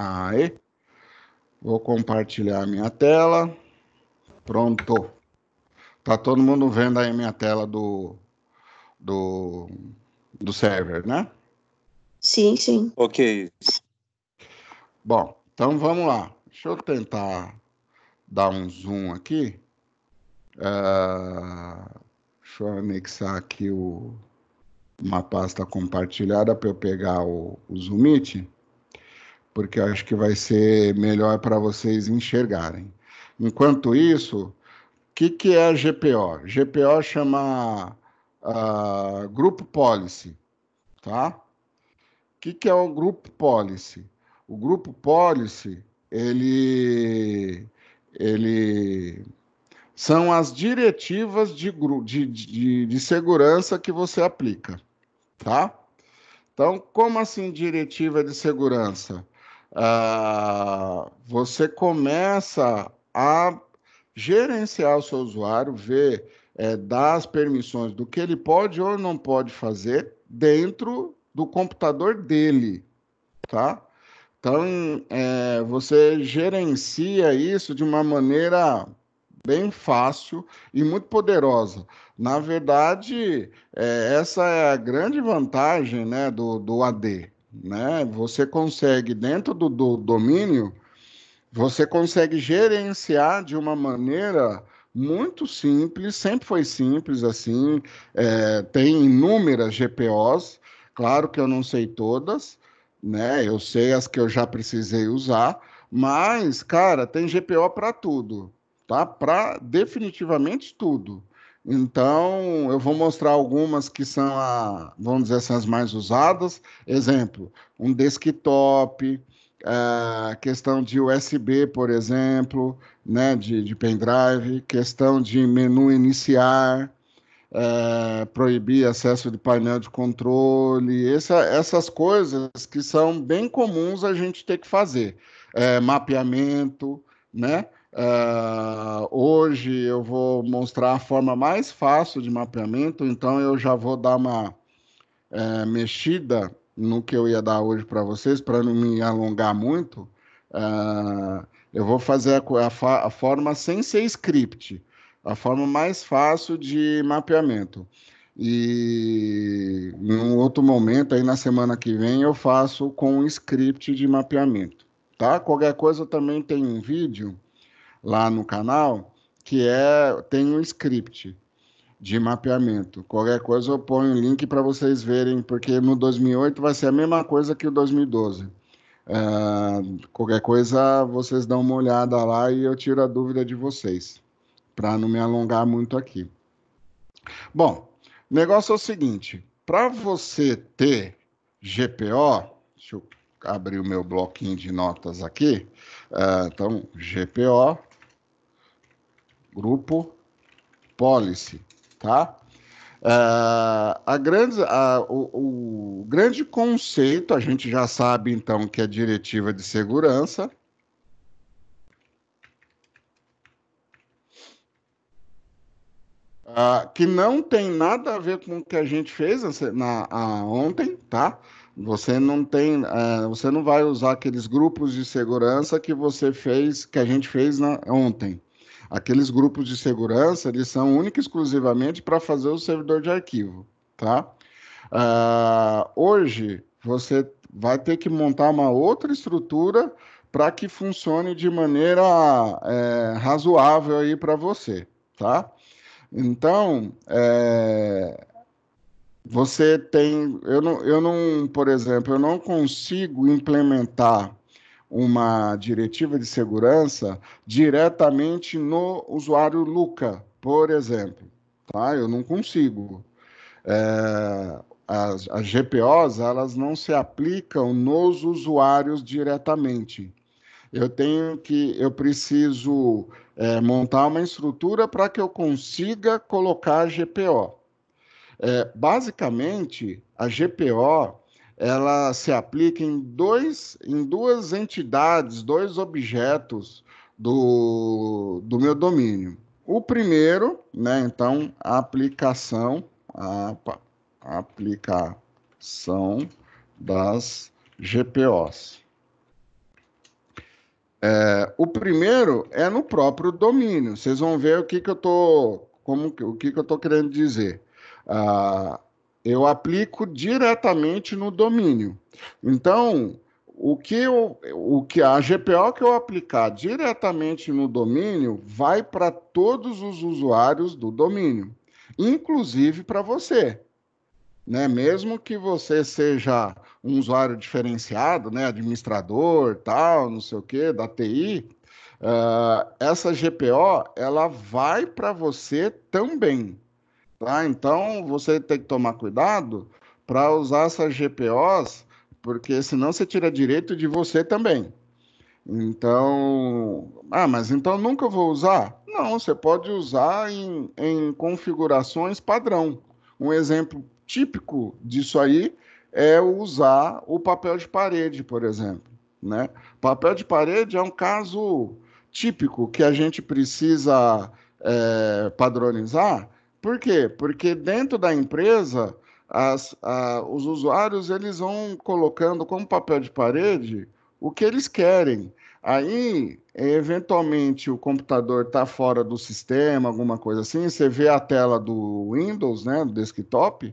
Aí, vou compartilhar a minha tela. Pronto. Tá todo mundo vendo aí a minha tela do, do, do server, né? Sim, sim. Ok. Bom, então vamos lá. Deixa eu tentar dar um zoom aqui. Uh, deixa eu anexar aqui o, uma pasta compartilhada para eu pegar o, o Zoomit porque acho que vai ser melhor para vocês enxergarem. Enquanto isso, o que, que é GPO? GPO chama uh, ah, Group Policy, tá? O que, que é o Group Policy? O Group Policy, ele, ele são as diretivas de, de, de, de segurança que você aplica, tá? Então, como assim diretiva de segurança? uh, você começa a gerenciar o seu usuário, ver, é, as permissões do que ele pode ou não pode fazer dentro do computador dele, tá? Então, é, você gerencia isso de uma maneira bem fácil e muito poderosa. Na verdade, é, essa é a grande vantagem né, do, do AD né? Você consegue dentro do, do domínio, você consegue gerenciar de uma maneira muito simples, sempre foi simples assim. É, tem inúmeras GPOs, claro que eu não sei todas, né? Eu sei as que eu já precisei usar, mas, cara, tem GPO para tudo, tá? Para definitivamente tudo. Então, eu vou mostrar algumas que são, a, vamos dizer assim, as mais usadas. Exemplo, um desktop, é, questão de USB, por exemplo, né, de, de pendrive, questão de menu iniciar, é, proibir acesso de painel de controle, essa, essas coisas que são bem comuns a gente ter que fazer. É, mapeamento, né? Uh, hoje eu vou mostrar a forma mais fácil de mapeamento, então eu já vou dar uma é, mexida no que eu ia dar hoje para vocês, para não me alongar muito. Uh, eu vou fazer a, a, a, forma sem ser script, a forma mais fácil de mapeamento. E em um outro momento, aí na semana que vem, eu faço com script de mapeamento. Tá? Qualquer coisa também tem um vídeo lá no canal, que é tem um script de mapeamento. Qualquer coisa eu ponho o link para vocês verem, porque no 2008 vai ser a mesma coisa que o 2012. Uh, ah, qualquer coisa vocês dão uma olhada lá e eu tiro a dúvida de vocês, para não me alongar muito aqui. Bom, o negócio é o seguinte: para você ter GPO, deixa eu abrir o meu bloquinho de notas aqui. Uh, então, GPO, grupo Policy, tá? Uh, a grande, a, o, o, grande conceito, a gente já sabe então que é diretiva de segurança. Uh, que não tem nada a ver com o que a gente fez na, a, ontem, tá? Você não tem, uh, você não vai usar aqueles grupos de segurança que você fez, que a gente fez na, né, ontem, Aqueles grupos de segurança, eles são única e exclusivamente para fazer o servidor de arquivo, tá? Uh, hoje, você vai ter que montar uma outra estrutura para que funcione de maneira é, razoável aí para você, tá? Então, é, você tem, eu não, eu não, por exemplo, eu não consigo implementar uma diretiva de segurança diretamente no usuário Luca, por exemplo. Tá? Eu não consigo. É, as, as GPOs elas não se aplicam nos usuários diretamente. Eu tenho que, eu preciso é, montar uma estrutura para que eu consiga colocar a GPO. É, basicamente, a GPO ela se aplica em, dois, em duas entidades, dois objetos do, do meu domínio. O primeiro, né, então, a aplicação, a, a aplicação das GPOs. É, o primeiro é no próprio domínio. Vocês vão ver o que, que eu tô, como, o que, que eu tô querendo dizer. Ah, eu aplico diretamente no domínio. Então, o que, eu, o que a GPO que eu aplicar diretamente no domínio vai para todos os usuários do domínio, inclusive para você. Né? Mesmo que você seja um usuário diferenciado, né? administrador, tal, não sei o que, da TI, uh, ah, essa GPO ela vai para você também. Tá? Então, você tem que tomar cuidado para usar essas GPOs, porque senão você tira direito de você também. Então, ah, mas então nunca vou usar? Não, você pode usar em, em configurações padrão. Um exemplo típico disso aí é usar o papel de parede, por exemplo. Né? Papel de parede é um caso típico que a gente precisa é, padronizar, por quê? Porque dentro da empresa, as, a, os usuários eles vão colocando como papel de parede o que eles querem. Aí, eventualmente, o computador está fora do sistema, alguma coisa assim. Você vê a tela do Windows, né, do desktop.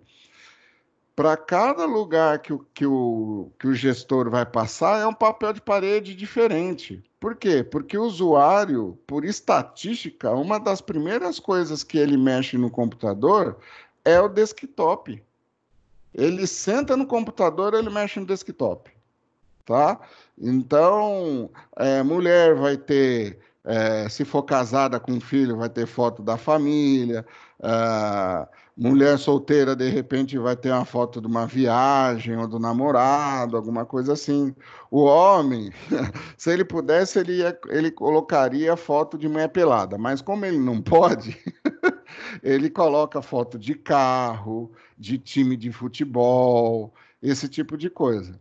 Para cada lugar que o, que, o, que o gestor vai passar, é um papel de parede diferente. Por quê? Porque o usuário, por estatística, uma das primeiras coisas que ele mexe no computador é o desktop. Ele senta no computador, ele mexe no desktop, tá? Então, é, mulher vai ter é, se for casada com um filho, vai ter foto da família. É, mulher solteira, de repente, vai ter uma foto de uma viagem ou do namorado, alguma coisa assim. O homem, se ele pudesse, ele, ia, ele colocaria foto de mulher pelada, mas como ele não pode, ele coloca foto de carro, de time de futebol, esse tipo de coisa.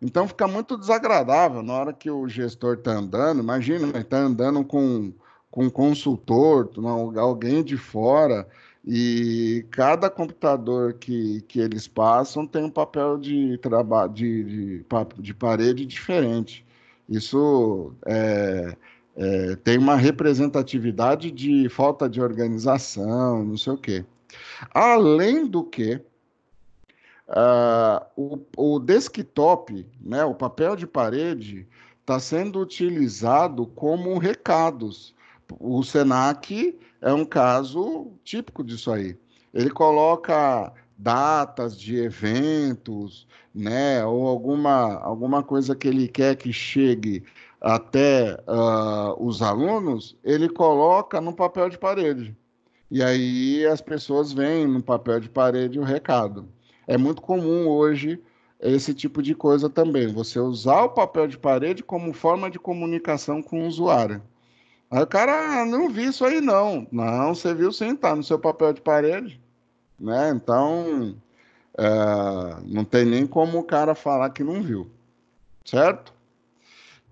Então fica muito desagradável na hora que o gestor está andando. Imagina, está né, andando com, com um consultor, alguém de fora, e cada computador que, que eles passam tem um papel de, trabalho, de, de, de parede diferente. Isso é, é, tem uma representatividade de falta de organização, não sei o quê. Além do que, Uh, o, o desktop, né, o papel de parede, está sendo utilizado como recados. O SENAC é um caso típico disso aí. Ele coloca datas de eventos, né, ou alguma, alguma coisa que ele quer que chegue até uh, os alunos, ele coloca no papel de parede. E aí as pessoas veem no papel de parede o recado. É muito comum hoje esse tipo de coisa também, você usar o papel de parede como forma de comunicação com o usuário. Aí o cara, ah, não vi isso aí não. Não, você viu sim, tá no seu papel de parede. Né? Então, é, não tem nem como o cara falar que não viu. Certo?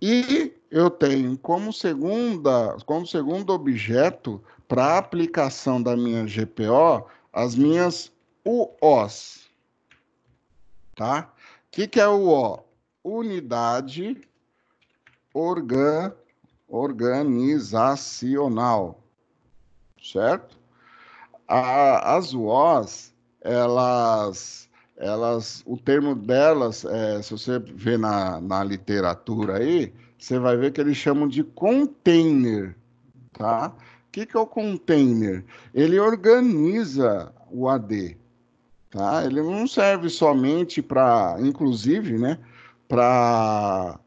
E eu tenho como, segunda, como segundo objeto para aplicação da minha GPO as minhas UOs, tá? O que, que é o O? Unidade organ, organizacional, certo? A, as UOs, elas, elas, o termo delas, é, se você vê na, na literatura aí, você vai ver que eles chamam de container, tá? O que, que é o container? Ele organiza o AD, Tá? Ele não serve somente para, inclusive, né, para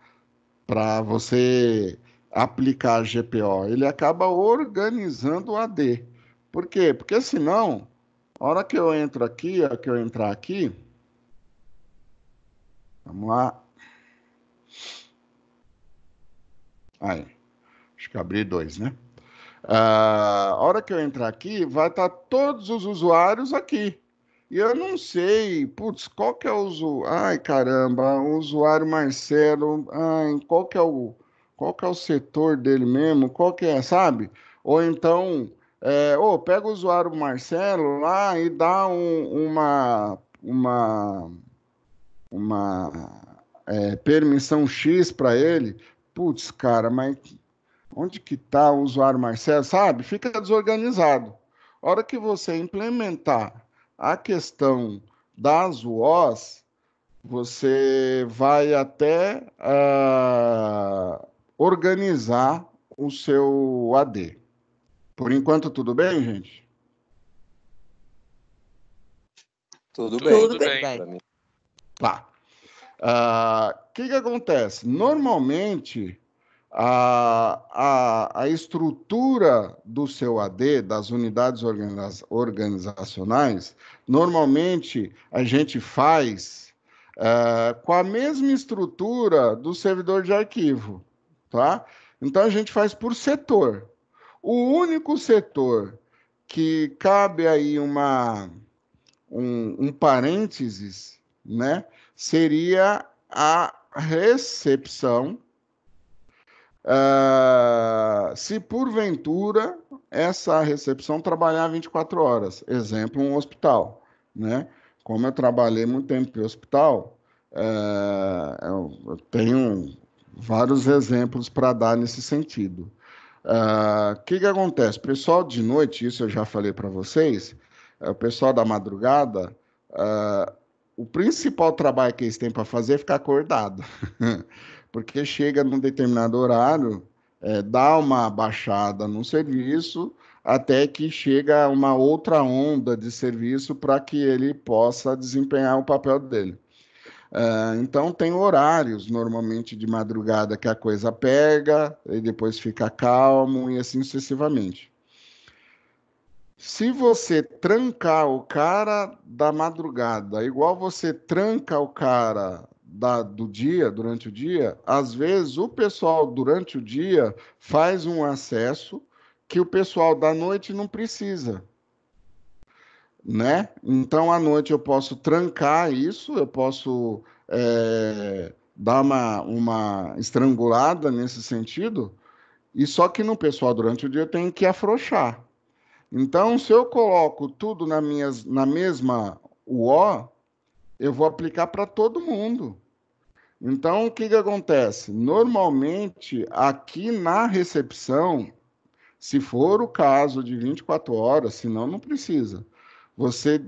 você aplicar GPO. Ele acaba organizando o AD. Por quê? Porque senão, a hora que eu entro aqui, a hora que eu entrar aqui, vamos lá. Aí, acho que abri dois, né? Uh, a hora que eu entrar aqui, vai estar tá todos os usuários aqui. E eu não sei, putz, qual que é o usuário? Ai, caramba, o usuário Marcelo, ai, qual que é o, qual que é o setor dele mesmo? Qual que é, sabe? Ou então, é, oh, pega o usuário Marcelo lá e dá um, uma, uma, uma é, permissão X para ele. Putz, cara, mas onde que tá o usuário Marcelo? Sabe? Fica desorganizado. A hora que você implementar a questão das UOs, você vai até uh, organizar o seu AD. Por enquanto, tudo bem, gente? Tudo, bem. Tudo bem. bem. Tá. O uh, ah, que, que acontece? Normalmente, a, a, a estrutura do seu AD, das unidades organizacionais, normalmente a gente faz é, com a mesma estrutura do servidor de arquivo, tá? Então a gente faz por setor. O único setor que cabe aí uma um, um parênteses, né? Seria a recepção ah, se porventura essa recepção trabalhar 24 horas, exemplo, um hospital, né? Como eu trabalhei muito tempo em hospital, uh, eu, eu tenho vários exemplos para dar nesse sentido. O uh, ah, que, que acontece? pessoal de noite, isso eu já falei para vocês, eh, o pessoal da madrugada, ah, o principal trabalho que eles têm para fazer é ficar acordado. porque chega num determinado horário, é, dá uma baixada no serviço, até que chega uma outra onda de serviço para que ele possa desempenhar o papel dele. Uh, então, tem horários, normalmente de madrugada, que a coisa pega, e depois fica calmo, e assim sucessivamente. Se você trancar o cara da madrugada, igual você tranca o cara da, do dia, durante o dia, às vezes o pessoal durante o dia faz um acesso que o pessoal da noite não precisa. Né? Então à noite eu posso trancar isso, eu posso é, dar uma, uma estrangulada nesse sentido, e só que no pessoal durante o dia eu tenho que afrouxar. Então, se eu coloco tudo na, minhas, na mesma UO, eu vou aplicar para todo mundo. Então, o que, que acontece? Normalmente, aqui na recepção, se for o caso de 24 horas, senão não precisa. Você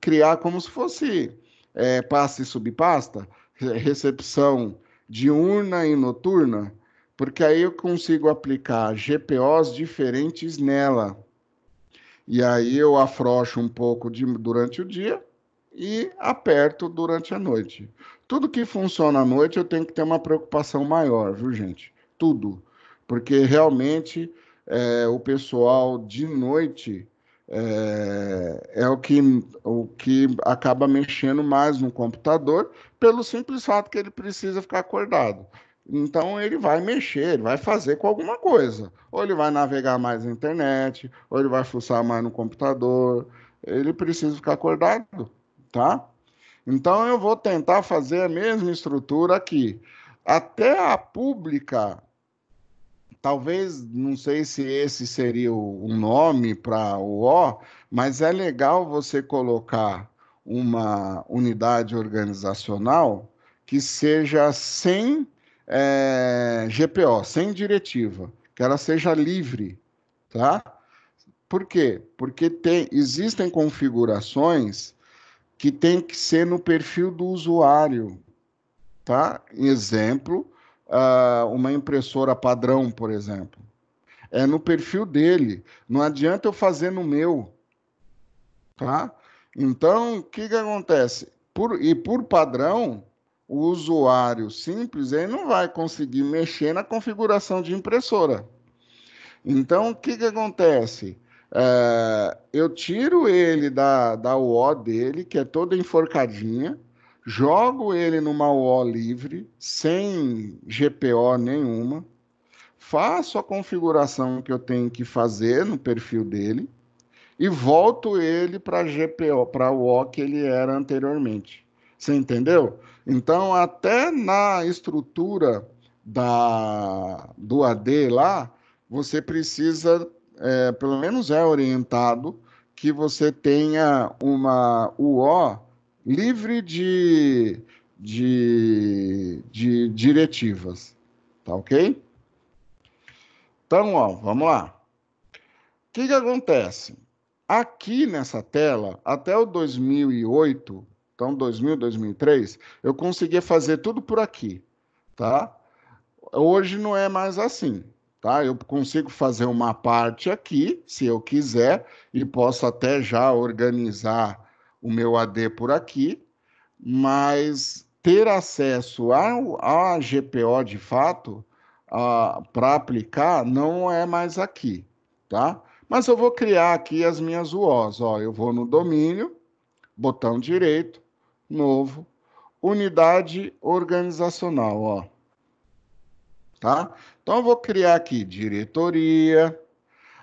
criar como se fosse é, pasta e subpasta, recepção diurna e noturna, porque aí eu consigo aplicar GPOs diferentes nela. E aí eu afrouxo um pouco de, durante o dia e aperto durante a noite. Tudo que funciona à noite eu tenho que ter uma preocupação maior, viu, gente? Tudo. Porque realmente é, o pessoal de noite é, é, o, que, o que acaba mexendo mais no computador, pelo simples fato que ele precisa ficar acordado. Então ele vai mexer, ele vai fazer com alguma coisa. Ou ele vai navegar mais na internet, ou ele vai fuçar mais no computador. Ele precisa ficar acordado tá? Então eu vou tentar fazer a mesma estrutura aqui. Até a pública, talvez, não sei se esse seria o nome para o O, mas é legal você colocar uma unidade organizacional que seja sem é, GPO, sem diretiva, que ela seja livre, tá? Por quê? Porque tem, existem configurações que tem que ser no perfil do usuário, tá? Exemplo, uma impressora padrão, por exemplo. É no perfil dele. Não adianta eu fazer no meu, tá? Então, o que, que acontece? Por, e por padrão, o usuário simples ele não vai conseguir mexer na configuração de impressora. Então, o que, que acontece? É, eu tiro ele da, da UO dele, que é toda enforcadinha, jogo ele numa UO livre, sem GPO nenhuma, faço a configuração que eu tenho que fazer no perfil dele e volto ele para GPO, para UO que ele era anteriormente. Você entendeu? Então, até na estrutura da, do AD lá, você precisa é, pelo menos é orientado, que você tenha uma UO livre de, de, de diretivas, tá ok? Então, ó, vamos lá. O que, que acontece? Aqui nessa tela, até o 2008, então 2000, 2003, eu conseguia fazer tudo por aqui, tá? Hoje não é mais assim. Tá? Eu consigo fazer uma parte aqui, se eu quiser, e posso até já organizar o meu AD por aqui, mas ter acesso ao, à GPO de fato para aplicar não é mais aqui, tá? Mas eu vou criar aqui as minhas UOs. Ó, eu vou no domínio, botão direito, novo, unidade organizacional, ó tá? Então eu vou criar aqui diretoria.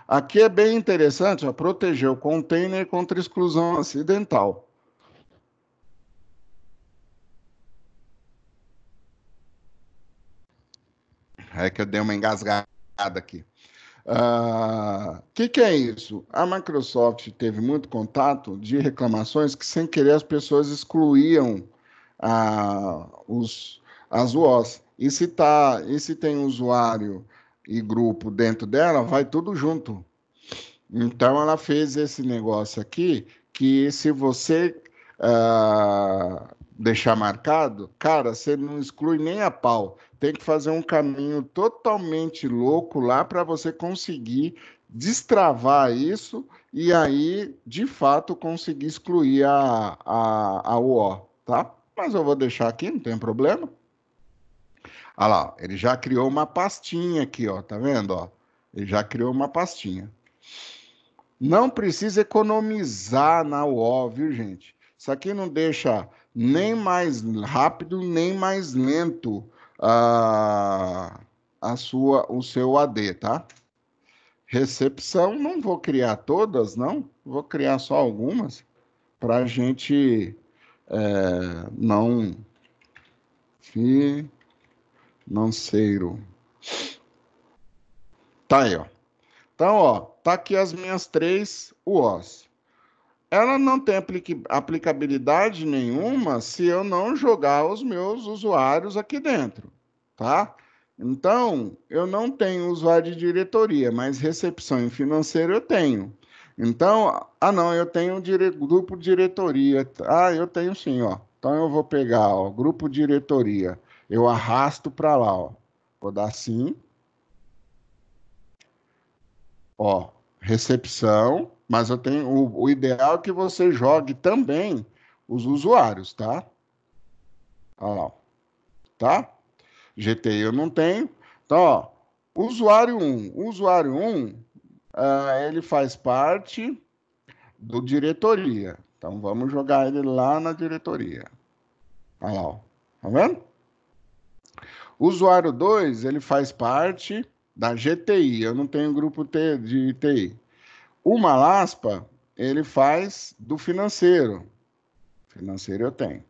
Aqui é bem interessante, ó, proteger o container contra exclusão acidental. É que eu dei uma engasgada aqui. O uh, ah, que, que, é isso? A Microsoft teve muito contato de reclamações que, sem querer, as pessoas excluíam uh, os, as UOs. E se, tá, e se tem usuário e grupo dentro dela, vai tudo junto. Então ela fez esse negócio aqui que se você uh, deixar marcado, cara, você não exclui nem a pau. Tem que fazer um caminho totalmente louco lá para você conseguir destravar isso e aí, de fato, conseguir excluir a, a, a UO, tá? Mas eu vou deixar aqui, não tem problema. Olha lá, ele já criou uma pastinha aqui, ó, tá vendo? Ó, ele já criou uma pastinha. Não precisa economizar na UOL, viu, gente? Isso aqui não deixa nem mais rápido, nem mais lento a, ah, a sua, o seu AD, tá? Recepção, não vou criar todas, não. Vou criar só algumas para a gente é, não... Fih financeiro. Tá aí, ó. Então, ó, tá aqui as minhas três UOs. Ela não tem aplicabilidade nenhuma se eu não jogar os meus usuários aqui dentro, tá? Então, eu não tenho usuário de diretoria, mas recepção em financeiro eu tenho. Então, ah não, eu tenho dire... grupo diretoria. Ah, eu tenho sim, ó. Então eu vou pegar, ó, grupo diretoria. Eu arrasto para lá, ó. Vou dar sim. Ó, recepção, mas eu tenho o, o ideal é que você jogue também os usuários, tá? Olha lá. Tá? GTI eu não tenho. Então, ó, usuário 1. usuário 1, uh, ah, ele faz parte do diretoria. Então, vamos jogar ele lá na diretoria. Olha lá, ó. Tá vendo? usuário 2, ele faz parte da GTI, eu não tenho grupo T, de TI. O Malaspa, ele faz do financeiro. Financeiro eu tenho.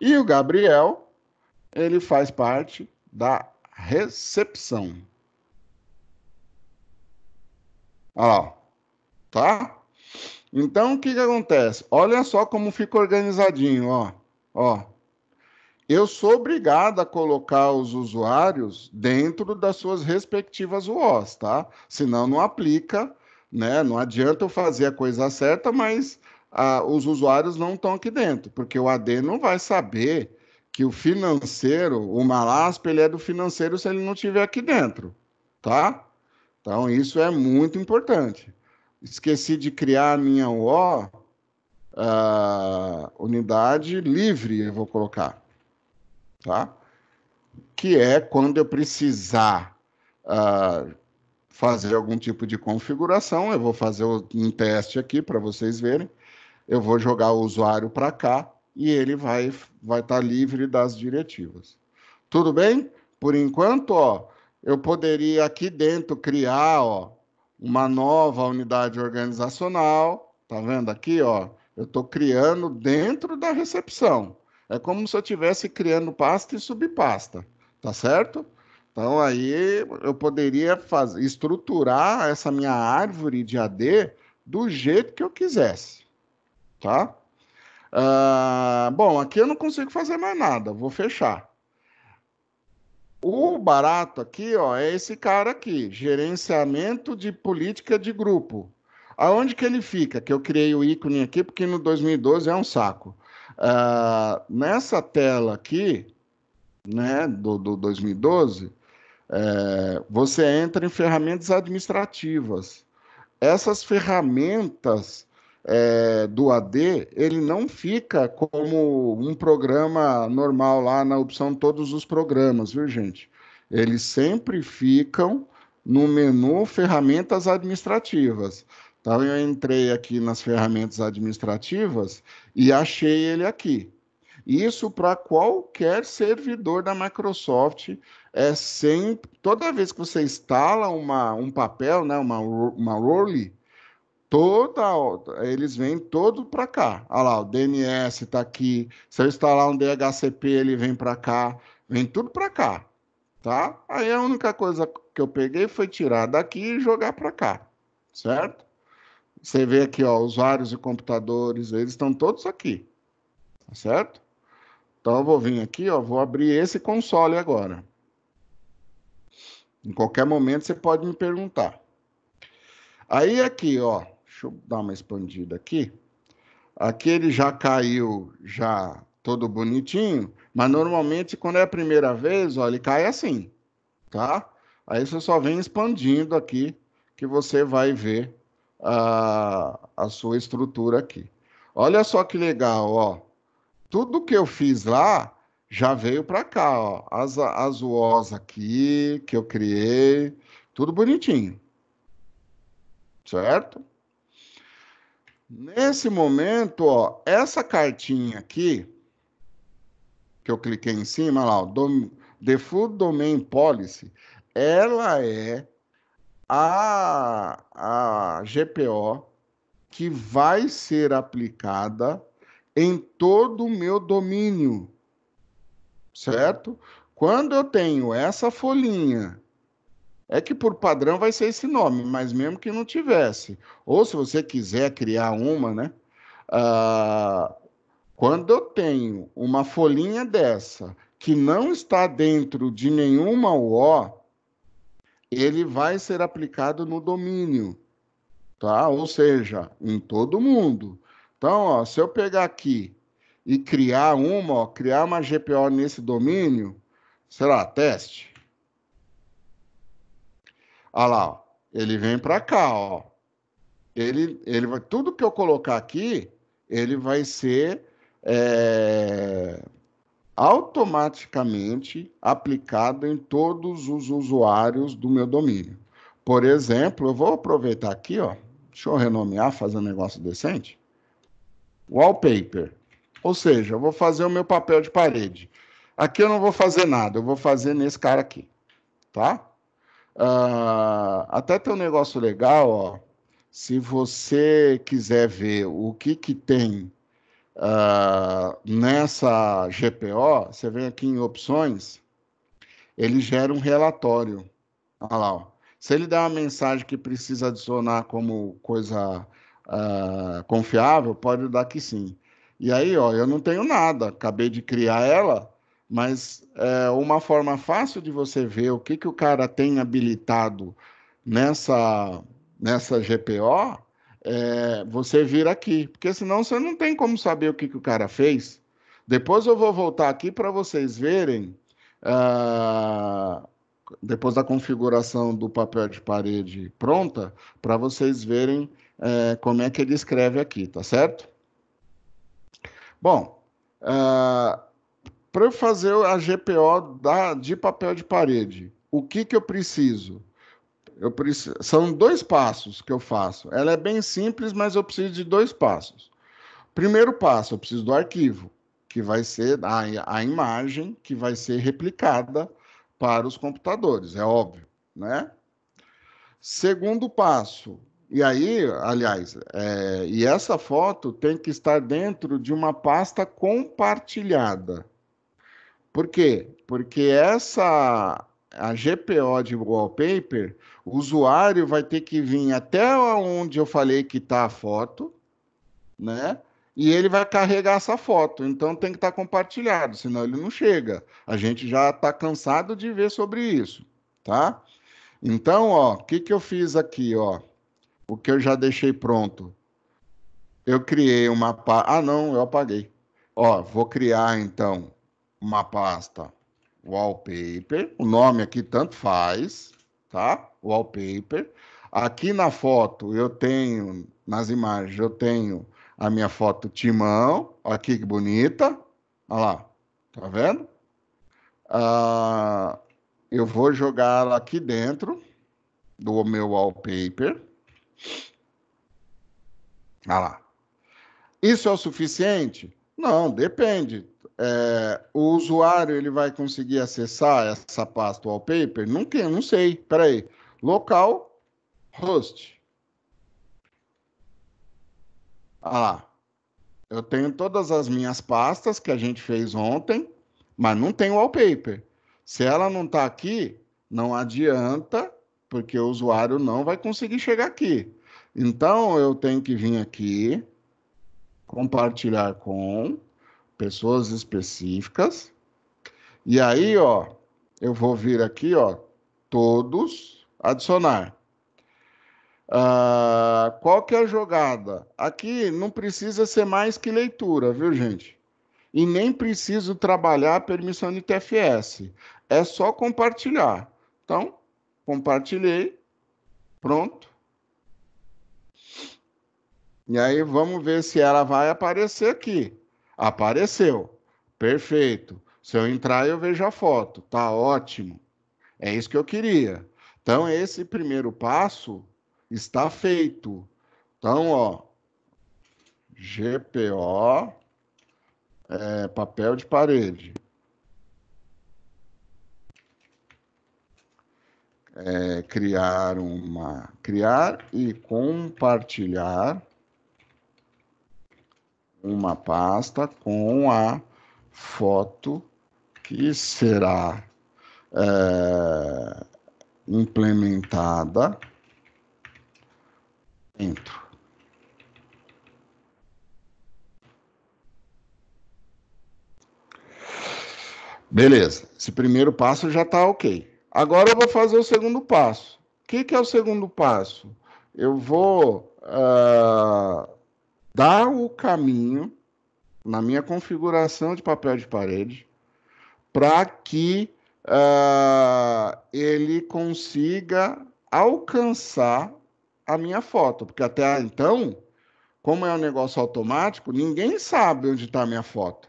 E o Gabriel, ele faz parte da recepção. Olha lá, tá? Então, o que, que acontece? Olha só como fica organizadinho, ó. Ó, eu sou obrigado a colocar os usuários dentro das suas respectivas UOs, tá? Senão não aplica, né? Não adianta eu fazer a coisa certa, mas ah, os usuários não estão aqui dentro, porque o AD não vai saber que o financeiro, o Malasp, ele é do financeiro se ele não estiver aqui dentro, tá? Então isso é muito importante. Esqueci de criar a minha UO, ah, unidade livre, eu vou colocar tá? que é quando eu precisar uh, fazer algum tipo de configuração, eu vou fazer um teste aqui para vocês verem, eu vou jogar o usuário para cá e ele vai estar vai tá livre das diretivas. Tudo bem? Por enquanto, ó, eu poderia aqui dentro criar ó, uma nova unidade organizacional, tá vendo aqui? Ó, eu estou criando dentro da recepção. É como se eu estivesse criando pasta e subpasta, tá certo? Então aí eu poderia fazer, estruturar essa minha árvore de AD do jeito que eu quisesse, tá? Ah, bom, aqui eu não consigo fazer mais nada, vou fechar. O barato aqui, ó, é esse cara aqui, gerenciamento de política de grupo. Aonde que ele fica? Que eu criei o ícone aqui porque no 2012 é um saco. Uh, nessa tela aqui, né, do, do 2012, é, você entra em ferramentas administrativas. Essas ferramentas é, do AD, ele não fica como um programa normal lá na opção todos os programas, viu, gente? Eles sempre ficam no menu ferramentas administrativas. Então eu entrei aqui nas ferramentas administrativas e achei ele aqui. Isso para qualquer servidor da Microsoft é sempre. Toda vez que você instala uma, um papel, né, uma, uma role, toda eles vêm todo para cá. Olha lá, o DNS está aqui. Se eu instalar um DHCP, ele vem para cá. Vem tudo para cá, tá? Aí a única coisa que eu peguei foi tirar daqui e jogar para cá, certo? Você vê aqui, ó, usuários e computadores, eles estão todos aqui, tá certo? Então, eu vou vir aqui, ó, vou abrir esse console agora. Em qualquer momento, você pode me perguntar. Aí, aqui, ó, deixa eu dar uma expandida aqui. Aqui ele já caiu, já todo bonitinho, mas normalmente, quando é a primeira vez, ó, ele cai assim, tá? Aí você só vem expandindo aqui, que você vai ver a, a sua estrutura aqui. Olha só que legal, ó. Tudo que eu fiz lá já veio para cá, ó. As, as UOs aqui que eu criei, tudo bonitinho. Certo? Nesse momento, ó, essa cartinha aqui, que eu cliquei em cima lá, ó, Dom, The Food Domain Policy, ela é a, a GPO que vai ser aplicada em todo o meu domínio, certo? Quando eu tenho essa folhinha, é que por padrão vai ser esse nome, mas mesmo que não tivesse, ou se você quiser criar uma, né? Ah, quando eu tenho uma folhinha dessa que não está dentro de nenhuma UO, ele vai ser aplicado no domínio, tá? Ou seja, em todo mundo. Então, ó, se eu pegar aqui e criar uma, ó, criar uma GPO nesse domínio, será teste? Olha lá, ó, ele vem para cá, ó. Ele, ele vai, tudo que eu colocar aqui, ele vai ser é, automaticamente aplicado em todos os usuários do meu domínio. Por exemplo, eu vou aproveitar aqui, ó, deixa eu renomear, fazer um negócio decente. Wallpaper. Ou seja, eu vou fazer o meu papel de parede. Aqui eu não vou fazer nada, eu vou fazer nesse cara aqui, tá? Uh, até tem um negócio legal, ó. Se você quiser ver o que, que tem Uh, nessa GPO, você vem aqui em opções, ele gera um relatório. Olha lá, ó. Se ele der uma mensagem que precisa adicionar como coisa uh, confiável, pode dar que sim. E aí, ó, eu não tenho nada, acabei de criar ela, mas é uma forma fácil de você ver o que, que o cara tem habilitado nessa, nessa GPO é, você vir aqui, porque senão você não tem como saber o que, que o cara fez. Depois eu vou voltar aqui para vocês verem, uh, depois da configuração do papel de parede pronta, para vocês verem uh, como é que ele escreve aqui, tá certo? Bom, uh, ah, para eu fazer a GPO da, de papel de parede, o que, que eu preciso? eu preciso, são dois passos que eu faço. Ela é bem simples, mas eu preciso de dois passos. Primeiro passo, eu preciso do arquivo, que vai ser a, a imagem que vai ser replicada para os computadores, é óbvio, né? Segundo passo, e aí, aliás, é, e essa foto tem que estar dentro de uma pasta compartilhada. Por quê? Porque essa a GPO de wallpaper, o usuário vai ter que vir até onde eu falei que está a foto, né? E ele vai carregar essa foto. Então tem que estar tá compartilhado, senão ele não chega. A gente já está cansado de ver sobre isso, tá? Então, ó, o que, que eu fiz aqui, ó? O que eu já deixei pronto. Eu criei uma pasta. Ah, não, eu apaguei. Ó, vou criar então uma pasta wallpaper, o nome aqui tanto faz, tá? Wallpaper. Aqui na foto eu tenho, nas imagens, eu tenho a minha foto Timão, aqui que bonita, olha lá, tá vendo? Ah, eu vou jogar ela aqui dentro do meu wallpaper. Olha lá. Isso é o suficiente? Não, depende é, o usuário ele vai conseguir acessar essa pasta wallpaper? Não tem, não sei. Espera aí. Local, host. Ah lá. Eu tenho todas as minhas pastas que a gente fez ontem, mas não tem wallpaper. Se ela não está aqui, não adianta, porque o usuário não vai conseguir chegar aqui. Então, eu tenho que vir aqui, compartilhar com pessoas específicas. E aí, ó, eu vou vir aqui, ó, todos, adicionar. Ah, qual que é a jogada? Aqui não precisa ser mais que leitura, viu, gente? E nem preciso trabalhar a permissão de TFS. É só compartilhar. Então, compartilhei. Pronto. E aí, vamos ver se ela vai aparecer aqui. Apareceu. Perfeito. Se eu entrar, eu vejo a foto. Tá ótimo. É isso que eu queria. Então, esse primeiro passo está feito. Então, ó, GPO, é, papel de parede. É, criar uma. Criar e compartilhar uma pasta com a foto que será é, implementada dentro. Beleza, esse primeiro passo já está ok. Agora eu vou fazer o segundo passo. O que, que é o segundo passo? Eu vou uh, dar o caminho na minha configuração de papel de parede para que uh, ele consiga alcançar a minha foto, porque até então, como é um negócio automático, ninguém sabe onde está a minha foto.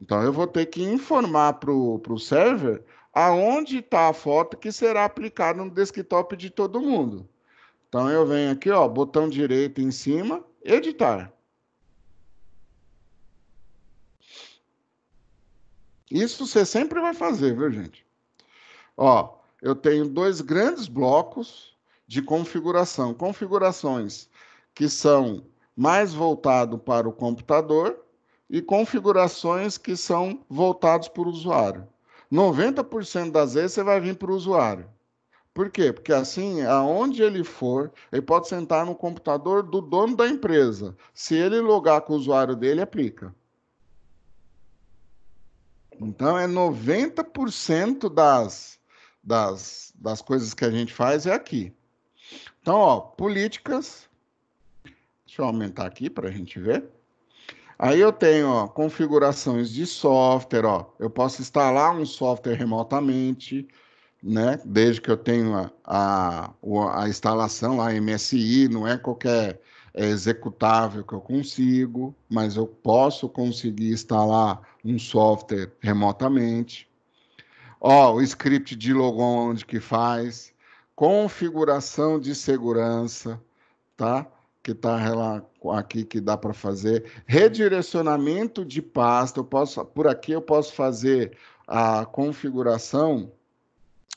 Então eu vou ter que informar para o server aonde está a foto que será aplicada no desktop de todo mundo. Então eu venho aqui, ó, botão direito em cima, editar. Isso você sempre vai fazer, viu, gente? Ó, eu tenho dois grandes blocos de configuração. Configurações que são mais voltado para o computador e configurações que são voltados para o usuário. 90% das vezes você vai vir para o usuário. Por quê? Porque assim, aonde ele for, ele pode sentar no computador do dono da empresa. Se ele logar com o usuário dele, aplica. Então, é 90% das, das, das coisas que a gente faz é aqui. Então, ó, políticas. Deixa eu aumentar aqui para a gente ver. Aí eu tenho ó, configurações de software, ó. Eu posso instalar um software remotamente, né? Desde que eu tenho a, a, a instalação, a MSI, não é qualquer é, executável que eu consigo, mas eu posso conseguir instalar um software remotamente. Ó, o script de logon onde que faz, configuração de segurança, tá? Que tá aqui que dá para fazer, redirecionamento de pasta, eu posso por aqui eu posso fazer a configuração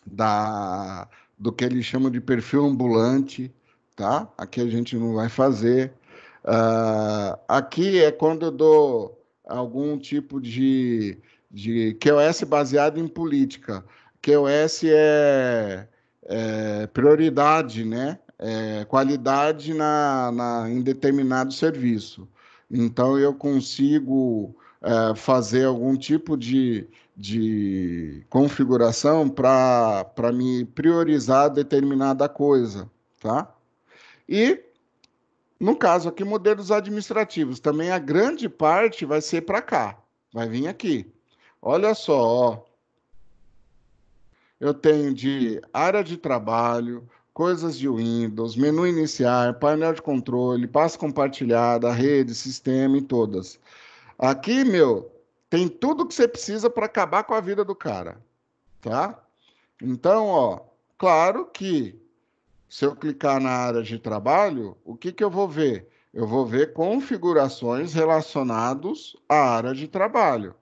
da, do que eles chamam de perfil ambulante, tá? Aqui a gente não vai fazer. Uh, aqui é quando eu dou algum tipo de, de QoS baseado em política. QoS é, é prioridade, né? É, qualidade na, na, em determinado serviço. Então, eu consigo é, fazer algum tipo de, de configuração para me priorizar determinada coisa, tá? E no caso aqui, modelos administrativos, também a grande parte vai ser para cá, vai vir aqui. Olha só, ó. eu tenho de área de trabalho, coisas de Windows, menu iniciar, painel de controle, pasta compartilhada, rede, sistema e todas. Aqui, meu, tem tudo que você precisa para acabar com a vida do cara, tá? Então, ó, claro que se eu clicar na área de trabalho, o que, que eu vou ver? Eu vou ver configurações relacionadas à área de trabalho,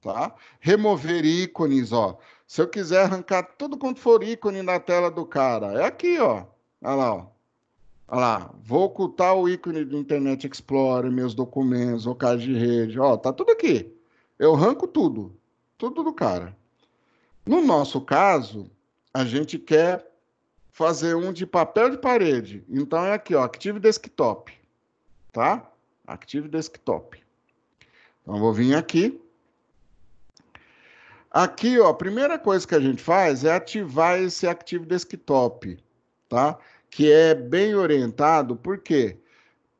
tá? Remover ícones, ó. Se eu quiser arrancar tudo quanto for ícone na tela do cara, é aqui, ó. Olha lá, ó. Olha lá, vou ocultar o ícone do Internet Explorer, meus documentos, locais de rede, ó, tá tudo aqui. Eu arranco tudo, tudo do cara. No nosso caso, a gente quer fazer um de papel de parede. Então é aqui, ó, Active Desktop, tá? Active Desktop. Então vou vir aqui. Aqui, ó, a primeira coisa que a gente faz é ativar esse Active Desktop, tá? que é bem orientado, por quê?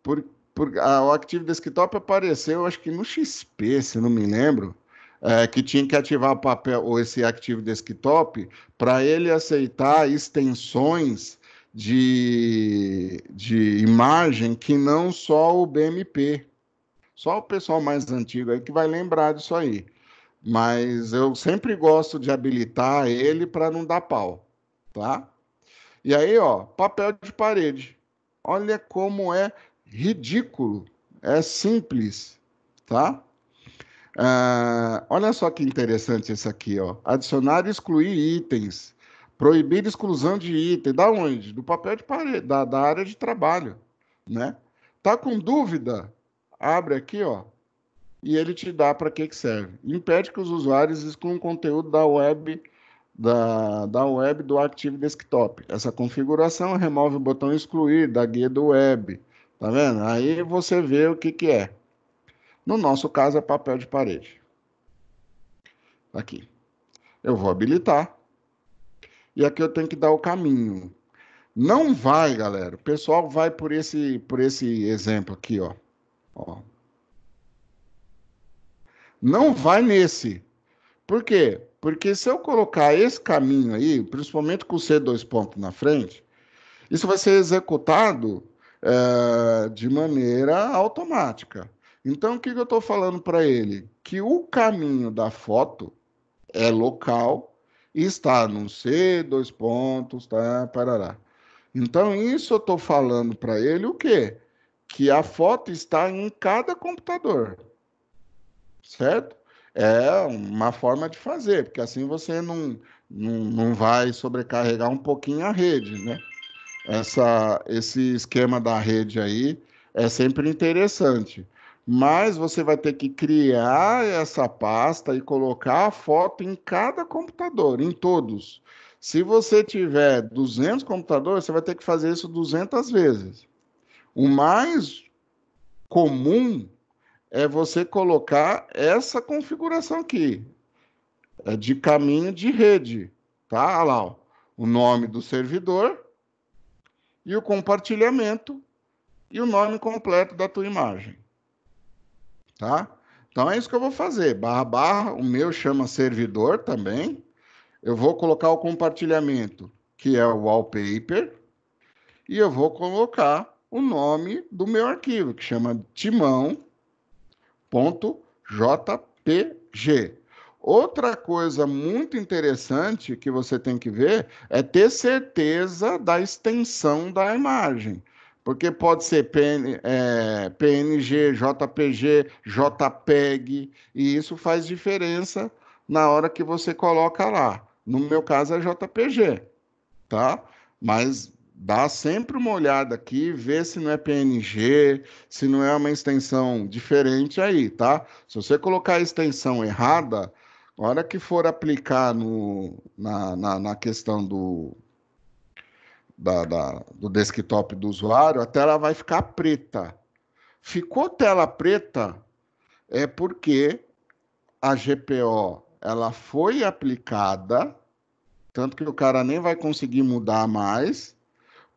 Por, por, a, o Active Desktop apareceu, acho que no XP, se não me lembro, é, que tinha que ativar o papel ou esse Active Desktop para ele aceitar extensões de, de imagem que não só o BMP. Só o pessoal mais antigo aí que vai lembrar disso aí. Mas eu sempre gosto de habilitar ele para não dar pau, tá? E aí, ó, papel de parede. Olha como é ridículo. É simples, tá? Ah, olha só que interessante isso aqui, ó. Adicionar e excluir itens. Proibir exclusão de item. Da onde? Do papel de parede, da, da área de trabalho, né? Tá com dúvida? Abre aqui, ó. E ele te dá para que, que serve. Impede que os usuários excluam conteúdo da web da, da web do Active Desktop. Essa configuração remove o botão excluir da guia do web. Tá vendo? Aí você vê o que, que é. No nosso caso é papel de parede. Aqui. Eu vou habilitar. E aqui eu tenho que dar o caminho. Não vai, galera. O pessoal vai por esse, por esse exemplo aqui, ó. ó. Não vai nesse. Por quê? Porque se eu colocar esse caminho aí, principalmente com o C dois pontos na frente, isso vai ser executado é, de maneira automática. Então, o que, que eu estou falando para ele? Que o caminho da foto é local e está no C, dois pontos, tá, parará. Então, isso eu estou falando para ele o quê? Que a foto está em cada computador. Certo? é uma forma de fazer, porque assim você não, não, não vai sobrecarregar um pouquinho a rede, né? Essa, esse esquema da rede aí é sempre interessante. Mas você vai ter que criar essa pasta e colocar a foto em cada computador, em todos. Se você tiver 200 computadores, você vai ter que fazer isso 200 vezes. O mais comum é você colocar essa configuração aqui, é de caminho de rede, tá? Olha lá, ó. o nome do servidor e o compartilhamento e o nome completo da tua imagem, tá? Então é isso que eu vou fazer. Barra barra, o meu chama servidor também. Eu vou colocar o compartilhamento, que é o wallpaper, e eu vou colocar o nome do meu arquivo, que chama timão .jpg. Outra coisa muito interessante que você tem que ver é ter certeza da extensão da imagem. Porque pode ser PN, é, PNG, JPG, JPEG, e isso faz diferença na hora que você coloca lá. No meu caso é JPG, tá? Mas dá sempre uma olhada aqui, vê se não é PNG, se não é uma extensão diferente aí, tá? Se você colocar a extensão errada, na hora que for aplicar no, na, na, na questão do, da, da, do desktop do usuário, a tela vai ficar preta. Ficou tela preta é porque a GPO ela foi aplicada, tanto que o cara nem vai conseguir mudar mais,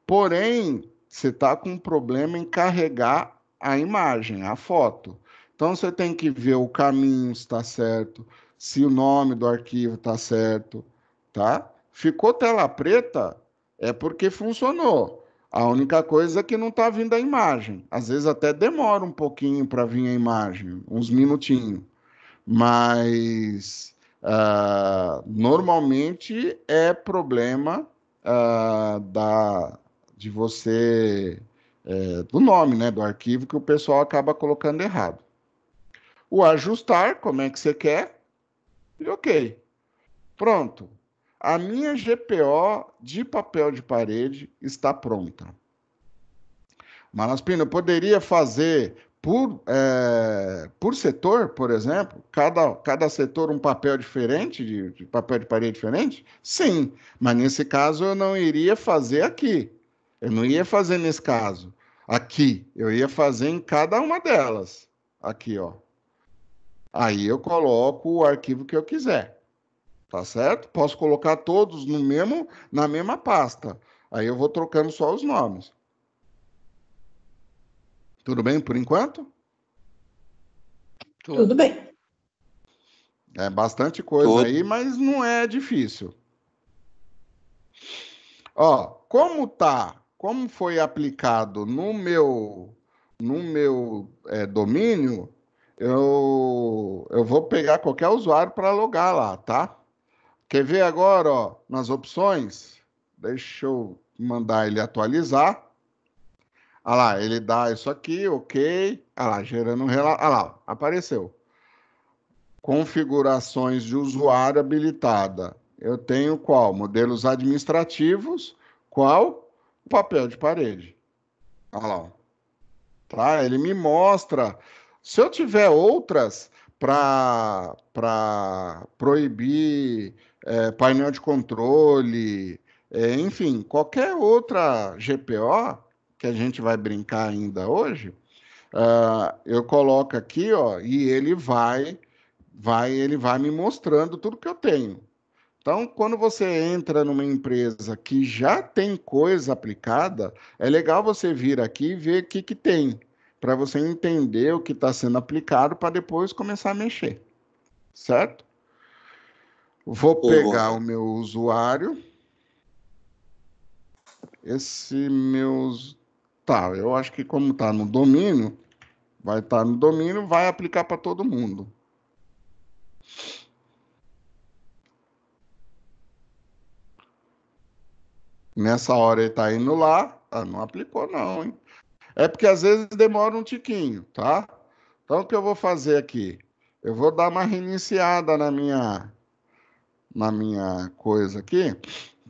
Porém, você está com um problema em carregar a imagem, a foto. Então você tem que ver o caminho está certo, se o nome do arquivo está certo, tá? Ficou tela preta é porque funcionou. A única coisa é que não está vindo a imagem. Às vezes até demora um pouquinho para vir a imagem, uns minutinhos. Mas uh, normalmente é problema uh, da, de você. É, do nome, né? Do arquivo que o pessoal acaba colocando errado. O ajustar, como é que você quer? E ok. Pronto. A minha GPO de papel de parede está pronta. Malaspina, eu poderia fazer por, é, por setor, por exemplo, cada, cada setor um papel diferente, de, de, papel de parede diferente? Sim, mas nesse caso eu não iria fazer aqui. Eu não ia fazer nesse caso. Aqui, eu ia fazer em cada uma delas. Aqui, ó. Aí eu coloco o arquivo que eu quiser. Tá certo? Posso colocar todos no mesmo na mesma pasta. Aí eu vou trocando só os nomes. Tudo bem por enquanto? Tudo, Tudo bem. É bastante coisa Tudo. aí, mas não é difícil. Ó, como tá como foi aplicado no meu, no meu é, domínio, eu, eu vou pegar qualquer usuário para logar lá, tá? Quer ver agora, ó, nas opções? Deixa eu mandar ele atualizar. Olha ah lá, ele dá isso aqui, ok. Olha ah lá, gerando um relato. Olha ah lá, apareceu. Configurações de usuário habilitada. Eu tenho qual? Modelos administrativos. Qual? o papel de parede. Olha lá. Tá? Ele me mostra. Se eu tiver outras para proibir é, painel de controle, é, enfim, qualquer outra GPO que a gente vai brincar ainda hoje, uh, eu coloco aqui, ó, e ele vai, vai, ele vai me mostrando tudo que eu tenho. Então, quando você entra numa empresa que já tem coisa aplicada, é legal você vir aqui e ver o que, que tem, para você entender o que está sendo aplicado para depois começar a mexer. Certo? Vou pegar oh. o meu usuário. Esse meu, Tá, eu acho que como está no domínio, vai estar tá no domínio, vai aplicar para todo mundo. Nessa hora ele tá indo lá, ah, não aplicou não, hein? É porque às vezes demora um tiquinho, tá? Então o que eu vou fazer aqui? Eu vou dar uma reiniciada na minha na minha coisa aqui.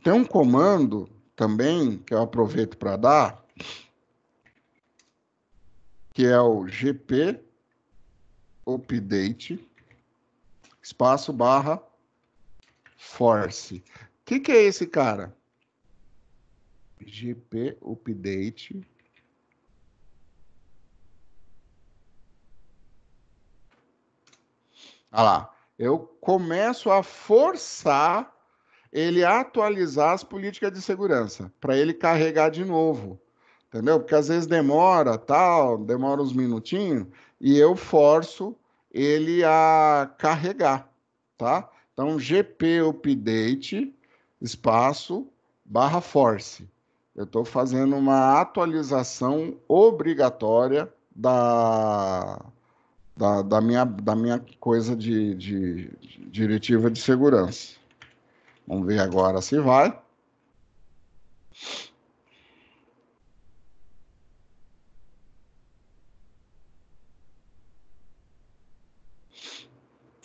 Tem um comando também que eu aproveito para dar, que é o gp update espaço barra force. O que, que é esse cara? GP Update. Olha lá. Eu começo a forçar ele atualizar as políticas de segurança, para ele carregar de novo. Entendeu? Porque às vezes demora, tal, demora uns minutinhos, e eu forço ele a carregar, tá? Então, GP Update, espaço, barra force. Eu estou fazendo uma atualização obrigatória da, da, da, minha, da minha coisa de, de, de diretiva de segurança. Vamos ver agora se vai.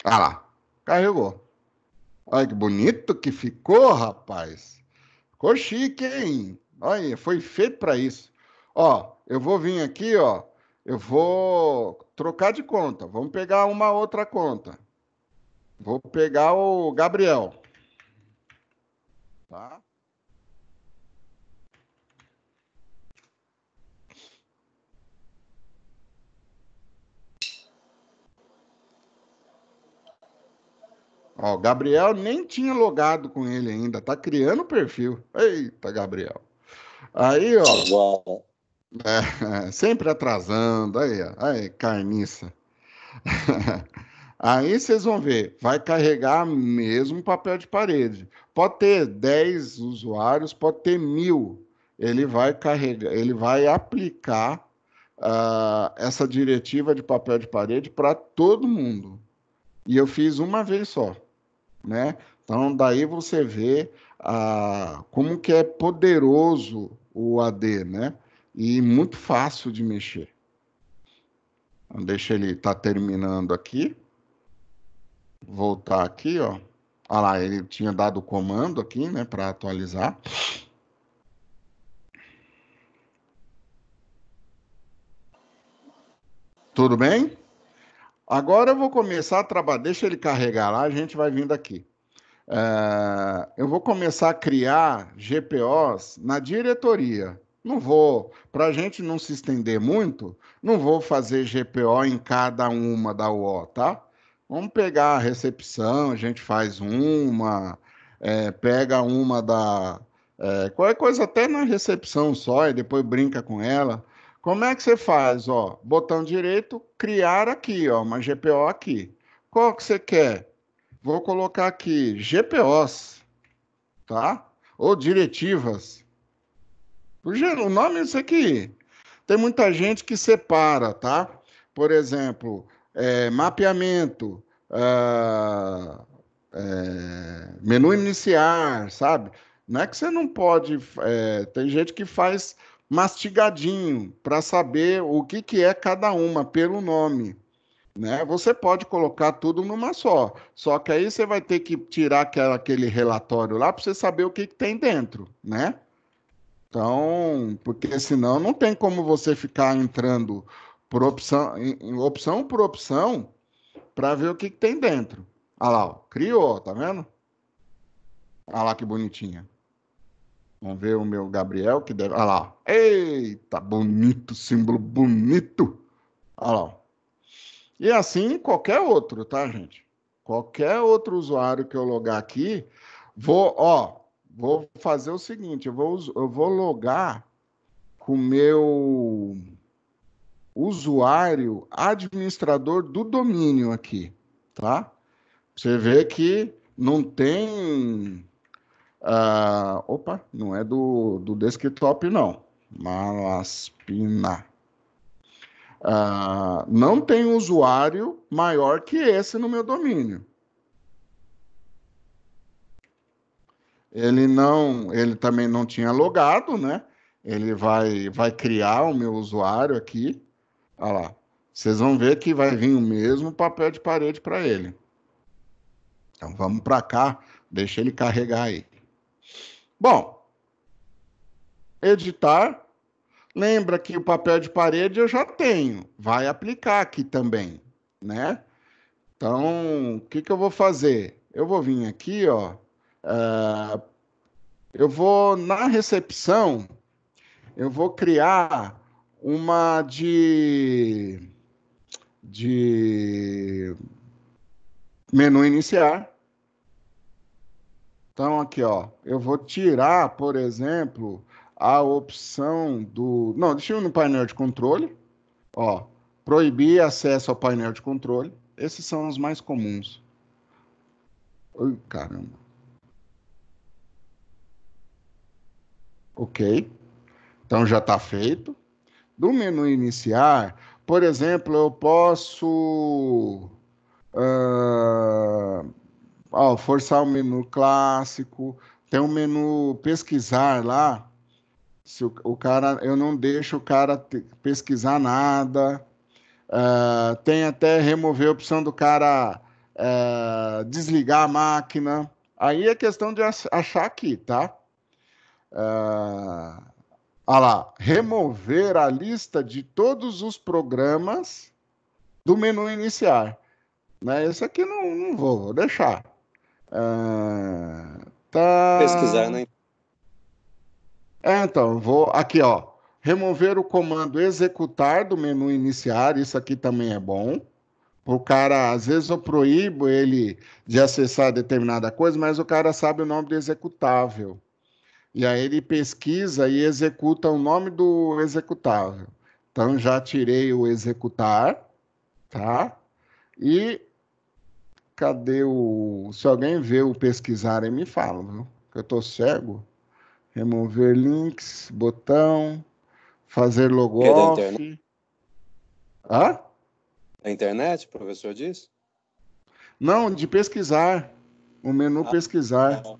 Ah lá, carregou. Olha que bonito que ficou, rapaz. Ficou chique, hein? Olha, foi feito para isso. Ó, eu vou vir aqui, ó, eu vou trocar de conta. Vamos pegar uma outra conta. Vou pegar o Gabriel. Tá? Ó, o Gabriel nem tinha logado com ele ainda, tá criando o perfil. Eita, Gabriel. Aí, ó. É, é, sempre atrasando. Aí, ó. Aí, carniça. Aí vocês vão ver, vai carregar mesmo papel de parede. Pode ter 10 usuários, pode ter mil. Ele vai carregar, ele vai aplicar uh, essa diretiva de papel de parede para todo mundo. E eu fiz uma vez só, né? Então daí você vê a, como que é poderoso o AD, né? E muito fácil de mexer. Então, deixa ele estar tá terminando aqui. Voltar aqui, ó. Olha ah lá, ele tinha dado o comando aqui, né, para atualizar. Tudo bem? Agora eu vou começar a trabalhar. Deixa ele carregar lá, a gente vai vindo aqui. Ah, eu vou começar a criar GPOs na diretoria. Não vou, para a gente não se estender muito, não vou fazer GPO em cada uma da UO, tá? Vamos pegar a recepção, a gente faz uma, é, pega uma da. É, qualquer coisa até na recepção só, e depois brinca com ela. Como é que você faz? Ó, botão direito, criar aqui, ó, uma GPO aqui. Qual que você quer? Vou colocar aqui GPOs, tá? Ou diretivas. O nome é isso aqui. Tem muita gente que separa, tá? Por exemplo, é, mapeamento, ah, é, menu iniciar, sabe? Não é que você não pode. É, tem gente que faz mastigadinho para saber o que, que é cada uma pelo nome. Né? Você pode colocar tudo numa só, só que aí você vai ter que tirar aquela, aquele relatório lá para você saber o que, que tem dentro, né? Então, porque senão não tem como você ficar entrando por opção, em, opção por opção para ver o que, que, tem dentro. Olha lá, ó, criou, tá vendo? Olha lá que bonitinha. Vamos ver o meu Gabriel que deve. Olha lá. Eita, bonito, símbolo bonito. Olha lá. E assim qualquer outro, tá, gente? Qualquer outro usuário que eu logar aqui, vou, ó, vou fazer o seguinte, eu vou, eu vou logar com o meu usuário administrador do domínio aqui, tá? Você vê que não tem... Uh, opa, não é do, do desktop, não. Malaspina. Uh, não tem usuário maior que esse no meu domínio. Ele não, ele também não tinha logado, né? Ele vai, vai criar o meu usuário aqui. Olha lá. Vocês vão ver que vai vir o mesmo papel de parede para ele. Então vamos para cá, deixa ele carregar aí. Bom, editar Lembra que o papel de parede eu já tenho, vai aplicar aqui também, né? Então, o que, que eu vou fazer? Eu vou vir aqui, ó, uh, eu vou na recepção, eu vou criar uma de de menu iniciar. Então aqui, ó, eu vou tirar, por exemplo, a opção do. Não, deixa eu ir no painel de controle. Ó, proibir acesso ao painel de controle. Esses são os mais comuns. Ui, caramba. Ok. Então já está feito. Do menu iniciar, por exemplo, eu posso uh, ó, forçar o menu clássico, tem um menu pesquisar lá. Se o, o cara, eu não deixo o cara te, pesquisar nada. Uh, tem até remover a opção do cara uh, desligar a máquina. Aí é questão de achar aqui, tá? Uh, lá, remover a lista de todos os programas do menu iniciar. Né? Esse aqui não, não vou, vou deixar. Uh, tá... Pesquisar na, né? É, então, vou aqui, ó. Remover o comando executar do menu iniciar, isso aqui também é bom. O cara, às vezes eu proíbo ele de acessar determinada coisa, mas o cara sabe o nome do executável. E aí ele pesquisa e executa o nome do executável. Então já tirei o executar, tá? E cadê o. Se alguém vê o pesquisar aí, me fala, viu? Que eu tô cego remover links, botão, fazer logo é Da internet? Hã? Da internet, professor disse Não, de pesquisar. O menu ah, pesquisar. Não. Tá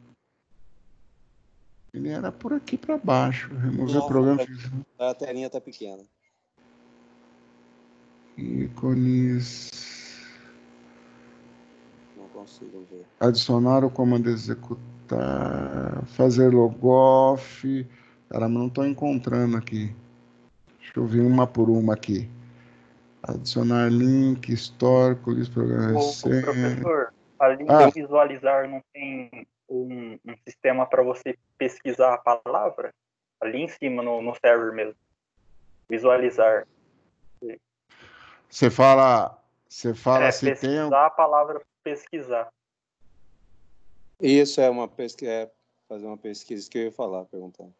Ele era por aqui para baixo. Remover Nossa, programa. A telinha tá pequena. Ícones. Não consigo ver. Adicionar o comando executar tá, fazer logoff. Cara, não estou encontrando aqui. Deixa eu ver uma por uma aqui. Adicionar link, histórico, list programa recente. Professor, além ah. de visualizar, não tem um, um sistema para você pesquisar a palavra? Ali em cima, no, no server mesmo. Visualizar. Você fala, você fala é, se tem... pesquisar a palavra pesquisar. Isso é uma pesquisa, é fazer uma pesquisa que eu ia falar, perguntando.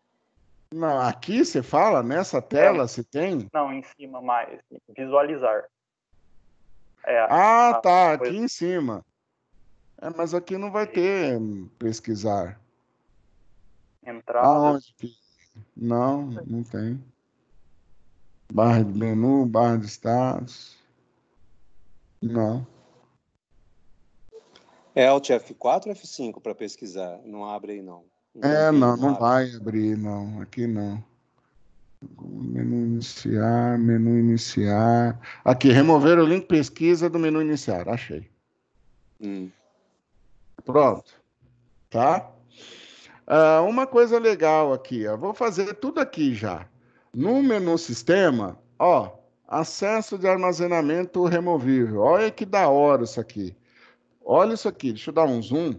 Não, aqui você fala, nessa tela é. você tem? Não, em cima mais, visualizar. É, ah, a... tá, aqui em cima. É, mas aqui não vai ter pesquisar. Entrada. Aonde? Não, não tem. Barra de menu, barra de status. Não. É Alt F4 ou F5 para pesquisar? Não abre aí, não. é, não, não, vai abrir, não. Aqui não. Menu iniciar, menu iniciar. Aqui, remover o link pesquisa do menu iniciar. Achei. Hum. Pronto. Tá? Ah, uma coisa legal aqui, ó. Vou fazer tudo aqui já. No menu sistema, ó, acesso de armazenamento removível. Olha que da hora isso aqui. Olha isso aqui, deixa eu dar um zoom.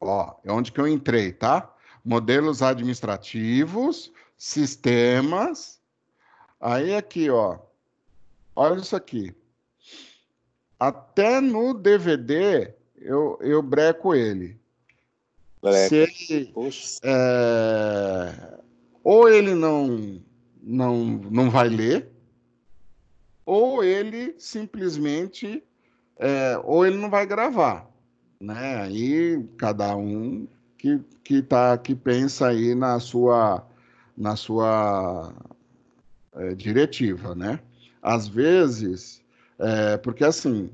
Ó, é onde que eu entrei, tá? Modelos administrativos, sistemas. Aí aqui, ó. Olha isso aqui. Até no DVD eu, eu breco ele. Breco. Se É, ou ele não, não, não vai ler, ou ele simplesmente é, ou ele não vai gravar, né? Aí cada um que, que, tá, que pensa aí na sua, na sua é, diretiva, né? Às vezes, é, porque assim,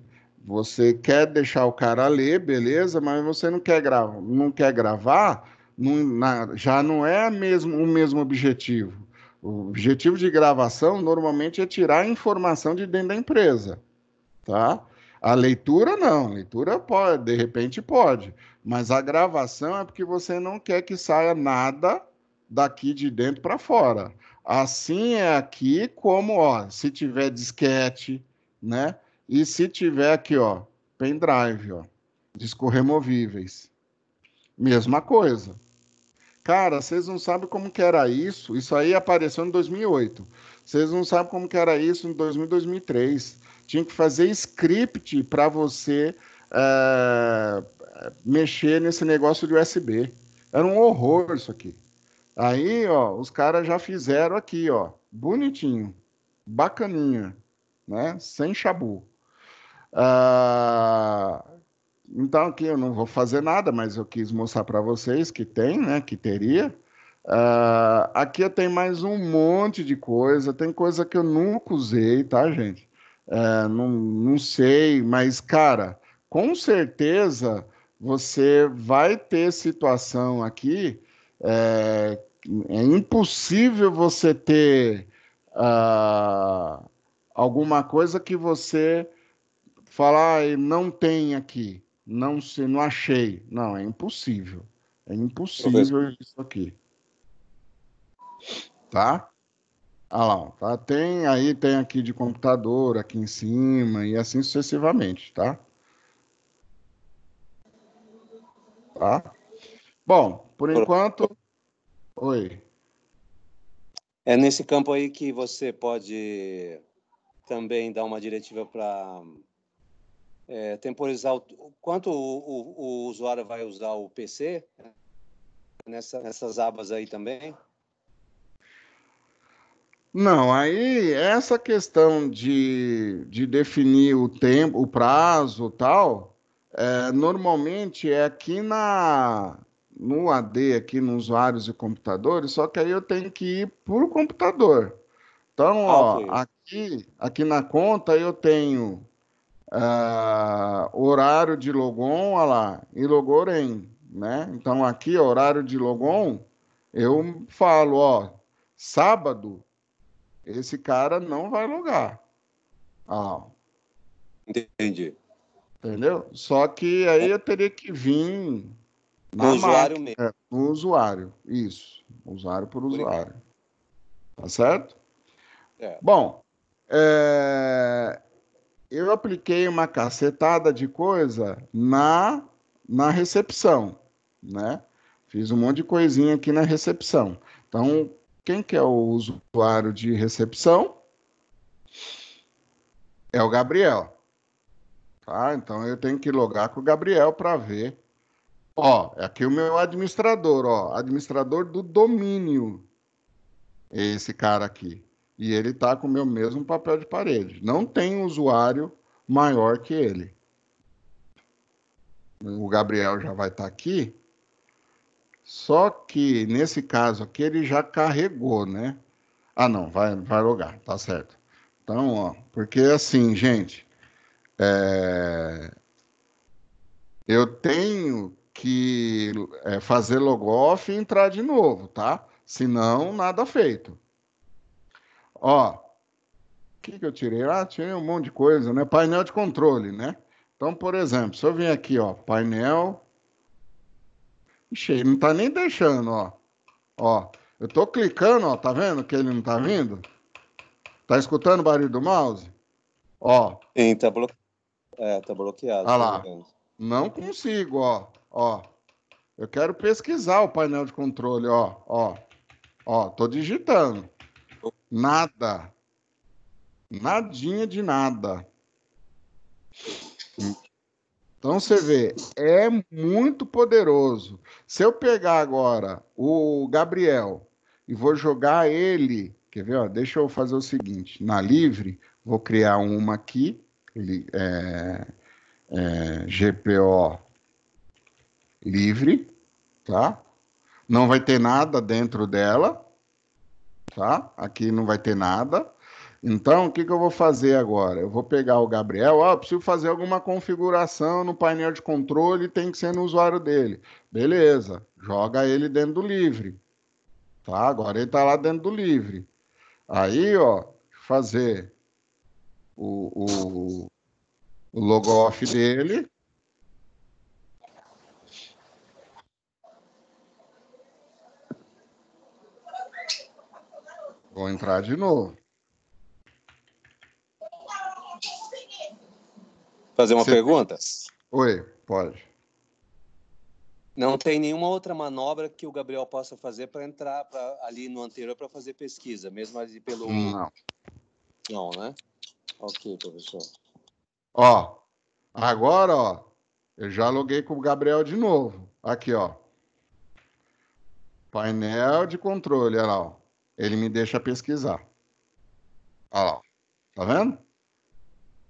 você quer deixar o cara ler, beleza, mas você não quer, gravar, não quer gravar, não, na, já não é mesmo, o mesmo objetivo. O objetivo de gravação normalmente é tirar a informação de dentro da empresa, tá? A leitura não, a leitura pode, de repente pode, mas a gravação é porque você não quer que saia nada daqui de dentro para fora. Assim é aqui como, ó, se tiver disquete, né? E se tiver aqui, ó, pendrive, ó, disco removíveis. Mesma coisa. Cara, vocês não sabem como que era isso. Isso aí apareceu em 2008. Vocês não sabem como que era isso em 2000, 2003 tinha que fazer script para você uh, mexer nesse negócio de USB. Era um horror isso aqui. Aí, ó, os caras já fizeram aqui, ó, bonitinho, bacaninha, né? Sem chabu. Uh, então aqui eu não vou fazer nada, mas eu quis mostrar para vocês que tem, né? Que teria. Uh, aqui tem mais um monte de coisa. Tem coisa que eu nunca usei, tá, gente? É, não, não sei, mas, cara, com certeza você vai ter situação aqui. É, é impossível você ter uh, alguma coisa que você falar, ah, não tem aqui, não se, não achei. Não, é impossível. É impossível isso aqui. Tá? Ah lá, tá? Tem aí, tem aqui de computador, aqui em cima, e assim sucessivamente, tá? Tá? Bom, por enquanto. Oi. É nesse campo aí que você pode também dar uma diretiva para é, temporizar o quanto o, o, o, usuário vai usar o PC nessa, nessas abas aí também. Não, aí essa questão de, de definir o tempo, o prazo tal, é, normalmente é aqui na no AD, aqui nos usuários e computadores, só que aí eu tenho que ir por computador. Então, ah, ó, aqui, aqui na conta eu tenho uh, horário de logon, olha lá, e logorem, né? Então aqui, horário de logon, eu falo, ó, sábado esse cara não vai logar. Ah. Entendi. Entendeu? Só que aí eu teria que vir no usuário mesmo. É, no usuário, isso. Usuário por usuário. Tá certo? É. Bom, é... eu apliquei uma cacetada de coisa na, na recepção, né? Fiz um monte de coisinha aqui na recepção. Então, quem que é o usuário de recepção? É o Gabriel. Tá? Então eu tenho que logar com o Gabriel para ver. Ó, é aqui o meu administrador, ó, administrador do domínio. Esse cara aqui. E ele tá com o meu mesmo papel de parede. Não tem usuário maior que ele. O Gabriel já vai estar tá aqui. Só que nesse caso aqui ele já carregou, né? Ah, não, vai, vai logar, tá certo. Então, ó, porque assim, gente, é... eu tenho que é, fazer logoff e entrar de novo, tá? Senão, nada feito. Ó, o que, que eu tirei? Ah, tirei um monte de coisa, né? Painel de controle, né? Então, por exemplo, se eu vir aqui, ó, painel Ixi, ele não tá nem deixando, ó. Ó, eu tô clicando, ó, tá vendo que ele não tá vindo? Tá escutando o barulho do mouse? Ó. Sim, tá, blo... é, tá bloqueado. Ah lá. Tá não consigo, ó. Ó. Eu quero pesquisar o painel de controle, ó. Ó. Ó, tô digitando. Nada. Nadinha de nada. Então você vê, é muito poderoso. Se eu pegar agora o Gabriel e vou jogar ele, quer ver? Ó, deixa eu fazer o seguinte: na livre, vou criar uma aqui, ele, é, é, GPO livre, tá? Não vai ter nada dentro dela, tá? Aqui não vai ter nada. Então, o que, que eu vou fazer agora? Eu vou pegar o Gabriel, ó, oh, preciso fazer alguma configuração no painel de controle, tem que ser no usuário dele. Beleza, joga ele dentro do livre. Tá? Agora ele está lá dentro do livre. Aí, ó, fazer o, o, o logo off dele. Vou entrar de novo. Fazer uma Você... pergunta? Oi, pode. Não tem nenhuma outra manobra que o Gabriel possa fazer para entrar pra, ali no anterior para fazer pesquisa, mesmo ali pelo. Não. Não, né? Ok, professor. Ó, agora, ó, eu já loguei com o Gabriel de novo. Aqui, ó. Painel de controle, olha lá. Ó. Ele me deixa pesquisar. Olha lá. Ó. Tá vendo?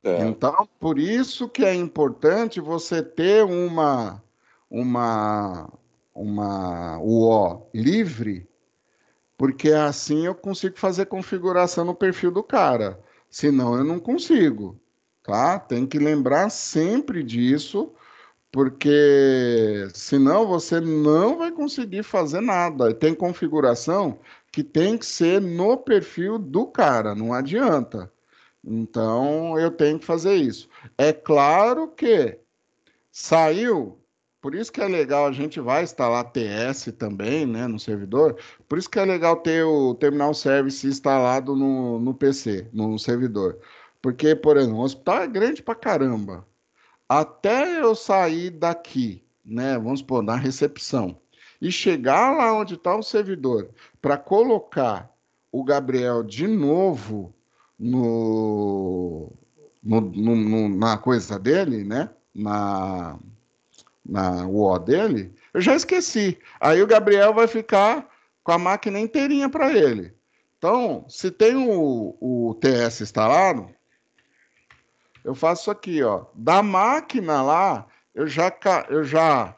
É. Então, por isso que é importante você ter uma uma uma UO livre, porque assim eu consigo fazer configuração no perfil do cara. Senão eu não consigo, tá? Tem que lembrar sempre disso, porque senão você não vai conseguir fazer nada. Tem configuração que tem que ser no perfil do cara, não adianta. Então eu tenho que fazer isso. É claro que saiu, por isso que é legal, a gente vai instalar TS também né, no servidor, por isso que é legal ter o terminal service instalado no, no PC, no servidor. Porque, por exemplo, o hospital é grande pra caramba. Até eu sair daqui, né, vamos supor, na recepção, e chegar lá onde está o servidor para colocar o Gabriel de novo no, no, no, na coisa dele, né? Na, na UO dele, eu já esqueci. Aí o Gabriel vai ficar com a máquina inteirinha para ele. Então, se tem o, o TS instalado, eu faço aqui, ó. Da máquina lá, eu já, eu já,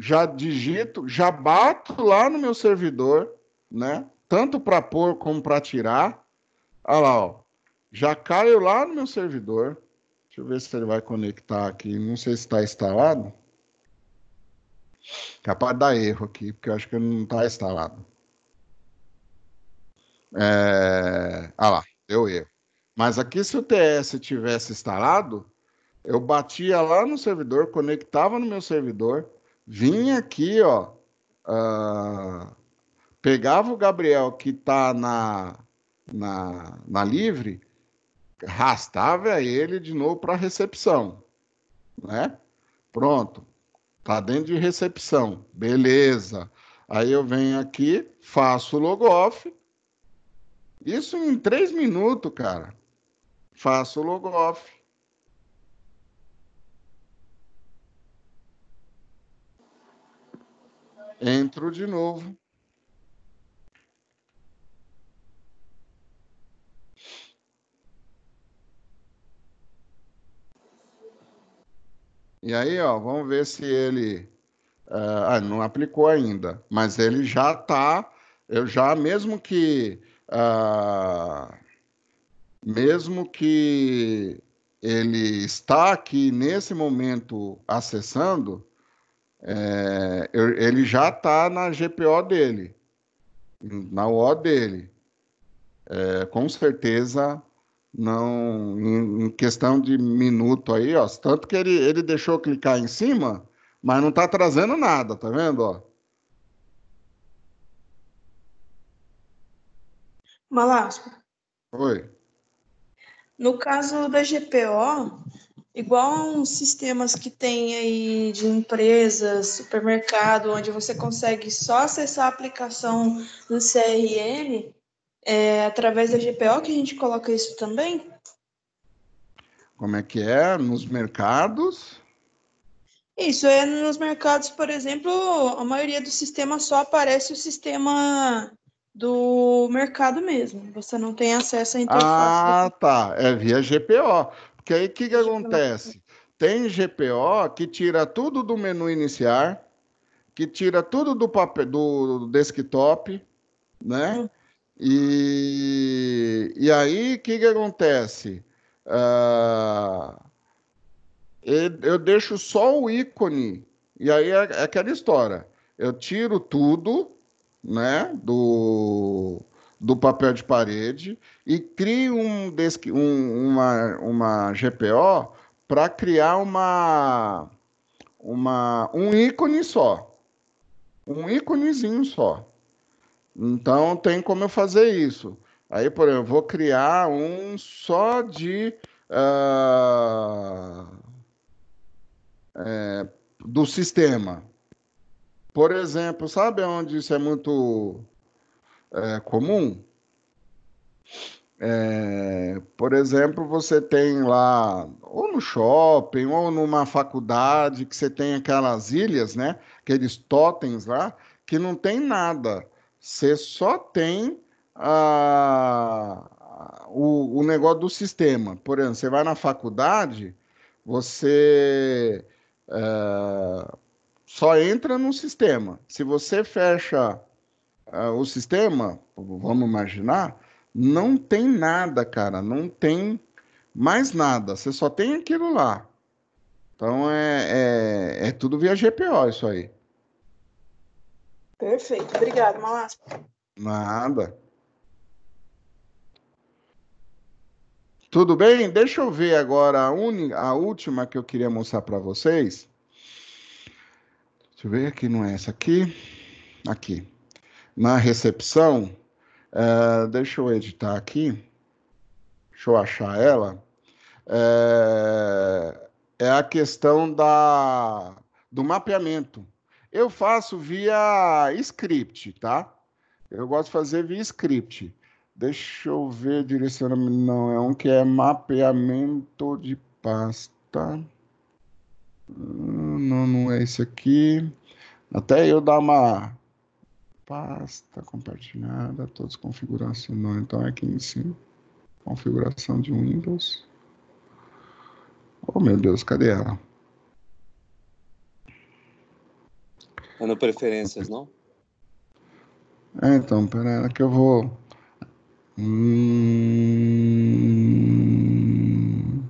já digito, já bato lá no meu servidor, né? Tanto para pôr como para tirar. Olha lá, ó. Já caiu lá no meu servidor. Deixa eu ver se ele vai conectar aqui. Não sei se está instalado. Capaz de dar erro aqui, porque eu acho que não está instalado. É... lá, deu erro. Mas aqui, se o TS tivesse instalado, eu batia lá no servidor, conectava no meu servidor, vinha aqui, ó, uh... pegava o Gabriel que está na na, na livre, rastava ele de novo para recepção, né? Pronto, tá dentro de recepção, beleza. Aí eu venho aqui, faço o off isso em três minutos, cara. Faço o off Entro de novo. E aí, ó, vamos ver se ele uh, não aplicou ainda, mas ele já está, eu já, mesmo que uh, mesmo que ele está aqui nesse momento acessando, é, ele já está na GPO dele, na O dele. É, com certeza não, em, em questão de minuto aí, ó, tanto que ele, ele deixou clicar em cima, mas não tá trazendo nada, tá vendo, ó? Malasco. Oi. No caso da GPO, igual a uns sistemas que tem aí de empresas, supermercado, onde você consegue só acessar a aplicação do CRM, é através da GPO que a gente coloca isso também? Como é que é? Nos mercados? Isso, é nos mercados, por exemplo, a maioria dos sistemas só aparece o sistema do mercado mesmo. Você não tem acesso à interface. Ah, tá. É via GPO. Porque aí o que, que acontece? Tem GPO que tira tudo do menu iniciar, que tira tudo do papel do desktop, né? Uhum. E, e aí, o que, que acontece? Ah, eu, eu deixo só o ícone, e aí é, é aquela história. Eu tiro tudo né, do, do papel de parede e crio um, um, uma, uma GPO para criar uma, uma, um ícone só. Um íconezinho só. Então tem como eu fazer isso. Aí, por exemplo, vou criar um só de uh, é, do sistema. Por exemplo, sabe onde isso é muito é, comum? É, por exemplo, você tem lá, ou no shopping, ou numa faculdade, que você tem aquelas ilhas, né? Aqueles totens lá, que não tem nada. Você só tem o, o negócio do sistema. Por exemplo, você vai na faculdade, você é, só entra no sistema. Se você fecha é, o sistema, vamos imaginar, não tem nada, cara, não tem mais nada. Você só tem aquilo lá. Então é, é, é tudo via GPO isso aí. Perfeito. Obrigado, Malasco. Nada. Tudo bem? Deixa eu ver agora a, un... a última que eu queria mostrar para vocês. Deixa eu ver aqui, não é essa aqui? Aqui. Na recepção, uh, deixa eu editar aqui. Deixa eu achar ela. é, é a questão da, do mapeamento. Eu faço via script, tá? Eu gosto de fazer via script. Deixa eu ver direcionamento. Não, é um que é mapeamento de pasta. Hum, não, não é esse aqui. Até eu dar uma pasta compartilhada, todos configuração. Não, então é aqui em cima. Configuração de Windows. Oh meu Deus, cadê ela? É no preferências, não? É, então, é que eu vou. Hum...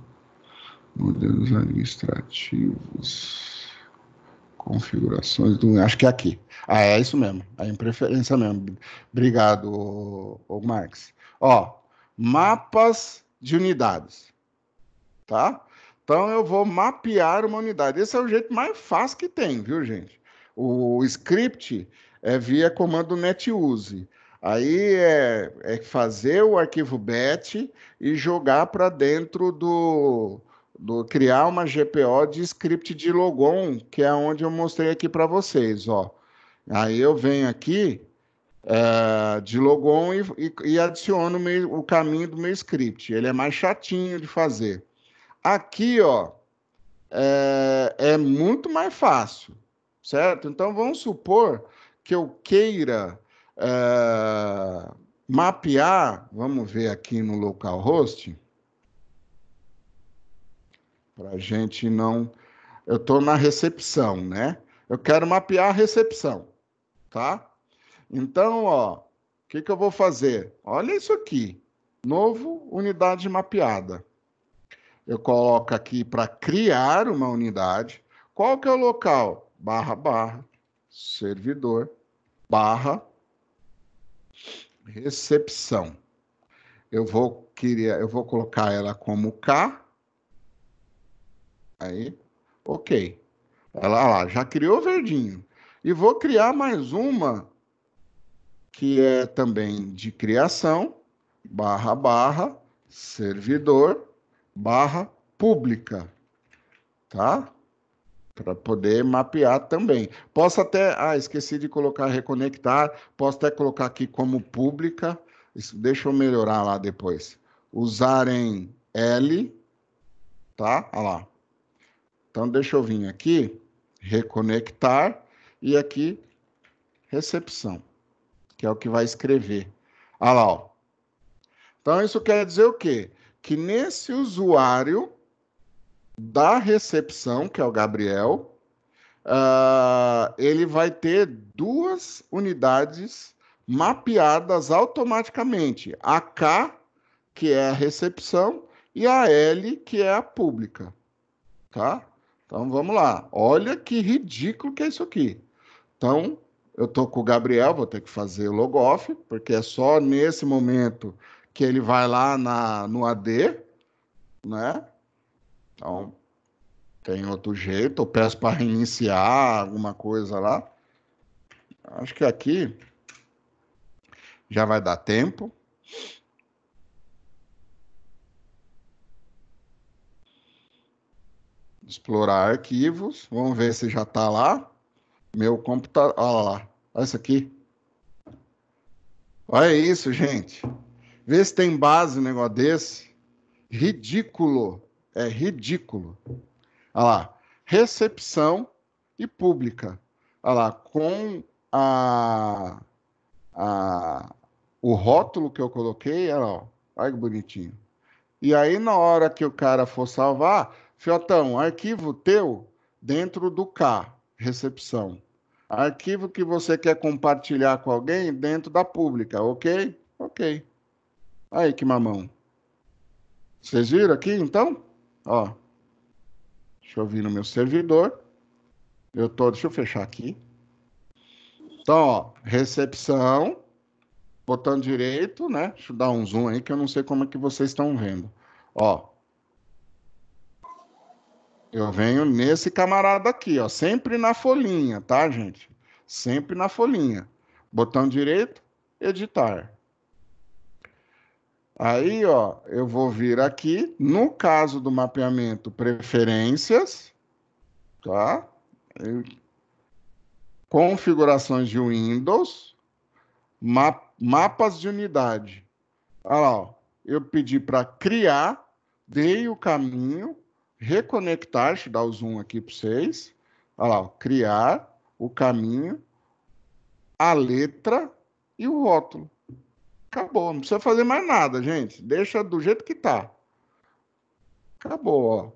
Modelos administrativos. Configurações do. Acho que é aqui. Ah, é isso mesmo. É em preferência mesmo. Obrigado, ô, ô Marx. Ó, mapas de unidades. Tá? Então eu vou mapear uma unidade. Esse é o jeito mais fácil que tem, viu, gente? O script é via comando netuse. Aí é, é fazer o arquivo BET e jogar para dentro do, do criar uma GPO de script de logon, que é onde eu mostrei aqui para vocês, ó. Aí eu venho aqui é, de logon e, e, e adiciono o, meu, o caminho do meu script. Ele é mais chatinho de fazer. Aqui, ó, é, é muito mais fácil certo? Então vamos supor que eu queira eh, mapear, vamos ver aqui no localhost, para a gente não. Eu estou na recepção, né? Eu quero mapear a recepção, tá? Então, ó, o que, que eu vou fazer? Olha isso aqui, novo unidade mapeada. Eu coloco aqui para criar uma unidade. Qual que é o local? barra barra servidor barra recepção. Eu vou queria, eu vou colocar ela como K. Aí, ok. Ela ah lá, já criou verdinho. E vou criar mais uma que é também de criação barra barra servidor barra pública, tá? para poder mapear também. Posso até, ah, esqueci de colocar reconectar, posso até colocar aqui como pública, isso, deixa eu melhorar lá depois. Usarem L, tá? Olha lá. Então, deixa eu vir aqui, reconectar, e aqui, recepção, que é o que vai escrever. Olha lá, ó. Então, isso quer dizer o quê? Que nesse usuário, da recepção, que é o Gabriel, uh, ele vai ter duas unidades mapeadas automaticamente: a K, que é a recepção, e a L, que é a pública. Tá? Então vamos lá. Olha que ridículo que é isso aqui. Então, eu tô com o Gabriel, vou ter que fazer o off porque é só nesse momento que ele vai lá na, no AD, né? Então, tem outro jeito, eu peço para reiniciar alguma coisa lá. Acho que aqui já vai dar tempo. Explorar arquivos. Vamos ver se já está lá. Meu computador. Olha lá. Olha isso aqui. Olha isso, gente. Vê se tem base um negócio desse. Ridículo. É ridículo. Olha lá, recepção e pública. Olha lá, com a, a, o rótulo que eu coloquei, olha, lá, olha que bonitinho. E aí, na hora que o cara for salvar, Fiotão, arquivo teu dentro do K, recepção. Arquivo que você quer compartilhar com alguém dentro da pública, ok? Ok. Aí, que mamão. Vocês viram aqui, então? Ó. Deixa eu vir no meu servidor. Eu tô, deixa eu fechar aqui. Então, ó, recepção, botão direito, né? Deixa eu dar um zoom aí que eu não sei como é que vocês estão vendo. Ó. Eu venho nesse camarada aqui, ó, sempre na folhinha, tá, gente? Sempre na folhinha. Botão direito, editar. Aí, ó, eu vou vir aqui, no caso do mapeamento preferências, tá? Eu... Configurações de Windows, ma... mapas de unidade. Olha lá, ó, eu pedi para criar, dei o caminho, reconectar, deixa eu dar o zoom aqui para vocês. Olha lá, ó, criar o caminho, a letra e o rótulo. Acabou, não precisa fazer mais nada, gente. Deixa do jeito que tá. Acabou,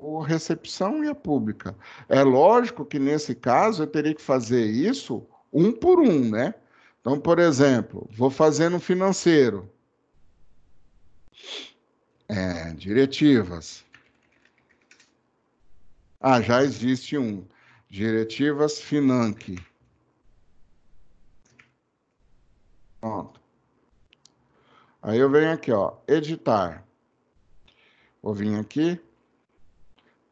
ó. A recepção e a pública. É lógico que nesse caso eu teria que fazer isso um por um, né? Então, por exemplo, vou fazer no financeiro. É, diretivas. Ah, já existe um. Diretivas Financi. Pronto. Aí eu venho aqui, ó, editar. Vou vir aqui,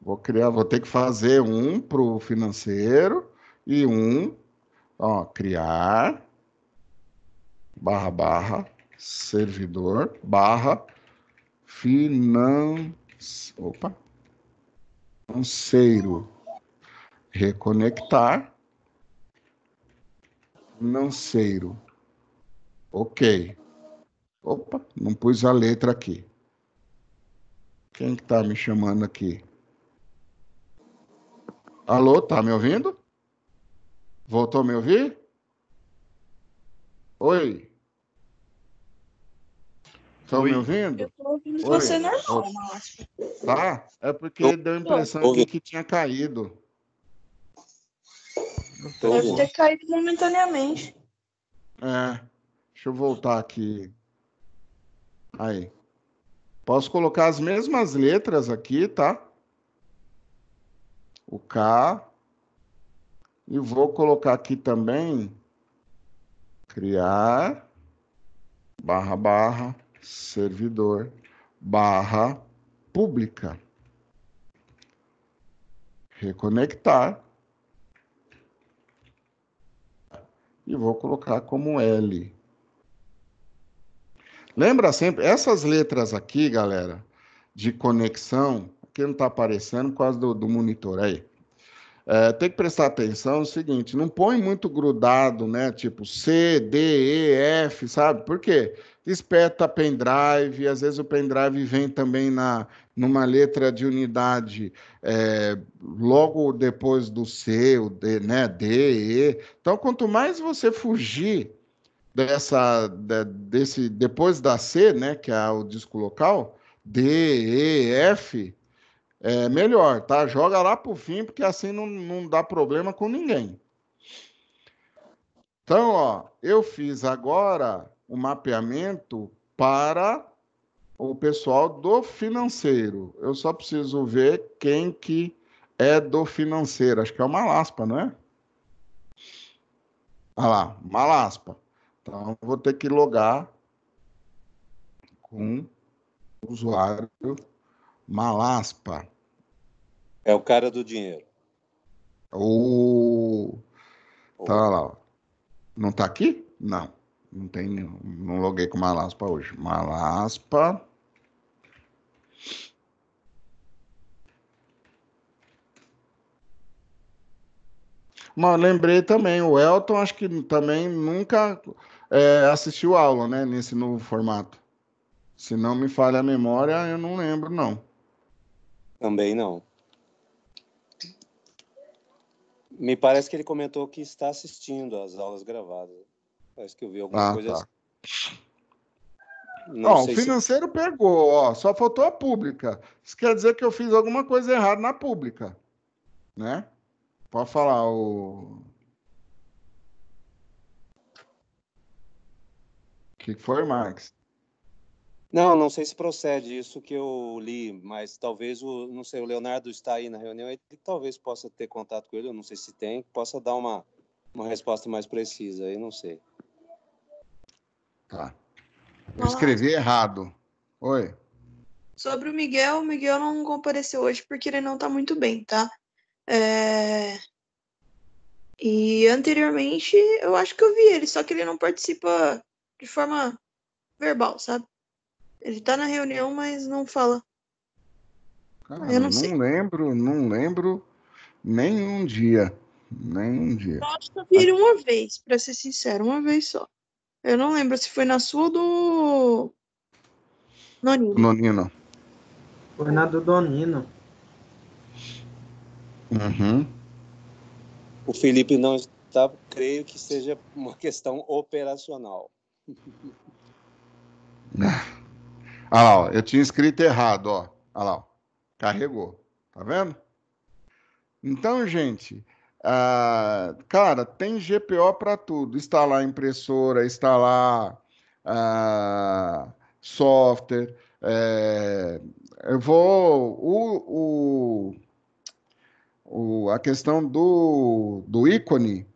vou criar, vou ter que fazer um para o financeiro e um, ó, criar, barra, barra, servidor, barra, finan... Opa. financeiro, reconectar, financeiro, ok. Opa, não pus a letra aqui. Quem está me chamando aqui? Alô, tá me ouvindo? Voltou a me ouvir? Oi. Estão me ouvindo? Eu tô ouvindo Oi. você normal, Márcio. Tá? É porque deu a impressão eu, que tinha caído. Deve ter caído momentaneamente. É. Deixa eu voltar aqui. Aí. Posso colocar as mesmas letras aqui, tá? O K. E vou colocar aqui também. Criar. Barra, barra. Servidor. Barra. Pública. Reconectar. E vou colocar como L. Lembra sempre, essas letras aqui, galera, de conexão, que não está aparecendo por causa do, do monitor aí. É, tem que prestar atenção é o seguinte, não põe muito grudado, né? Tipo C, D, E, F, sabe? Por quê? Espeta pendrive, às vezes o pendrive vem também na numa letra de unidade é, logo depois do C, o D, né? D, E. Então, quanto mais você fugir dessa de, desse depois da C, né, que é o disco local, D, E, F, é melhor, tá? Joga lá pro fim, porque assim não, não dá problema com ninguém. Então, ó, eu fiz agora o um mapeamento para o pessoal do financeiro. Eu só preciso ver quem que é do financeiro. Acho que é uma laspa, não é? Olha lá, laspa. Então, vou ter que logar com o usuário Malaspa. É o cara do dinheiro. O. Tá lá. Não tá aqui? Não. Não tem. Não loguei com Malaspa hoje. Malaspa. Mas lembrei também, o Elton acho que também nunca é, assistiu aula, né, nesse novo formato. Se não me falha a memória, eu não lembro, não. Também não. Me parece que ele comentou que está assistindo às aulas gravadas. Parece que eu vi algumas ah, coisas. Tá. Não, o financeiro se... pegou, ó, só faltou a pública. Isso quer dizer que eu fiz alguma coisa errada na pública, né? Pode falar, o que foi, Max? Não, não sei se procede isso que eu li, mas talvez o, não sei, o Leonardo está aí na reunião, e talvez possa ter contato com ele, eu não sei se tem, possa dar uma, uma resposta mais precisa, aí não sei. Tá. Eu escrevi errado. Oi. Sobre o Miguel, o Miguel não compareceu hoje porque ele não está muito bem, tá? É... E anteriormente eu acho que eu vi ele, só que ele não participa de forma verbal, sabe? Ele tá na reunião, mas não fala. Cara, eu não, não lembro, não lembro nenhum dia. Nenhum dia. Eu acho que eu vi uma vez, pra ser sincero, uma vez só. Eu não lembro se foi na sua ou do. Nonino. Nonino. Foi na do Donino. Uhum. O Felipe não está, creio que seja uma questão operacional. Olha lá, ó, eu tinha escrito errado, ó. Olha lá, ó, carregou. Tá vendo? Então, gente, ah, cara, tem GPO para tudo. Instalar impressora, instalar ah, software. É, eu vou. O, o, o, a questão do, do ícone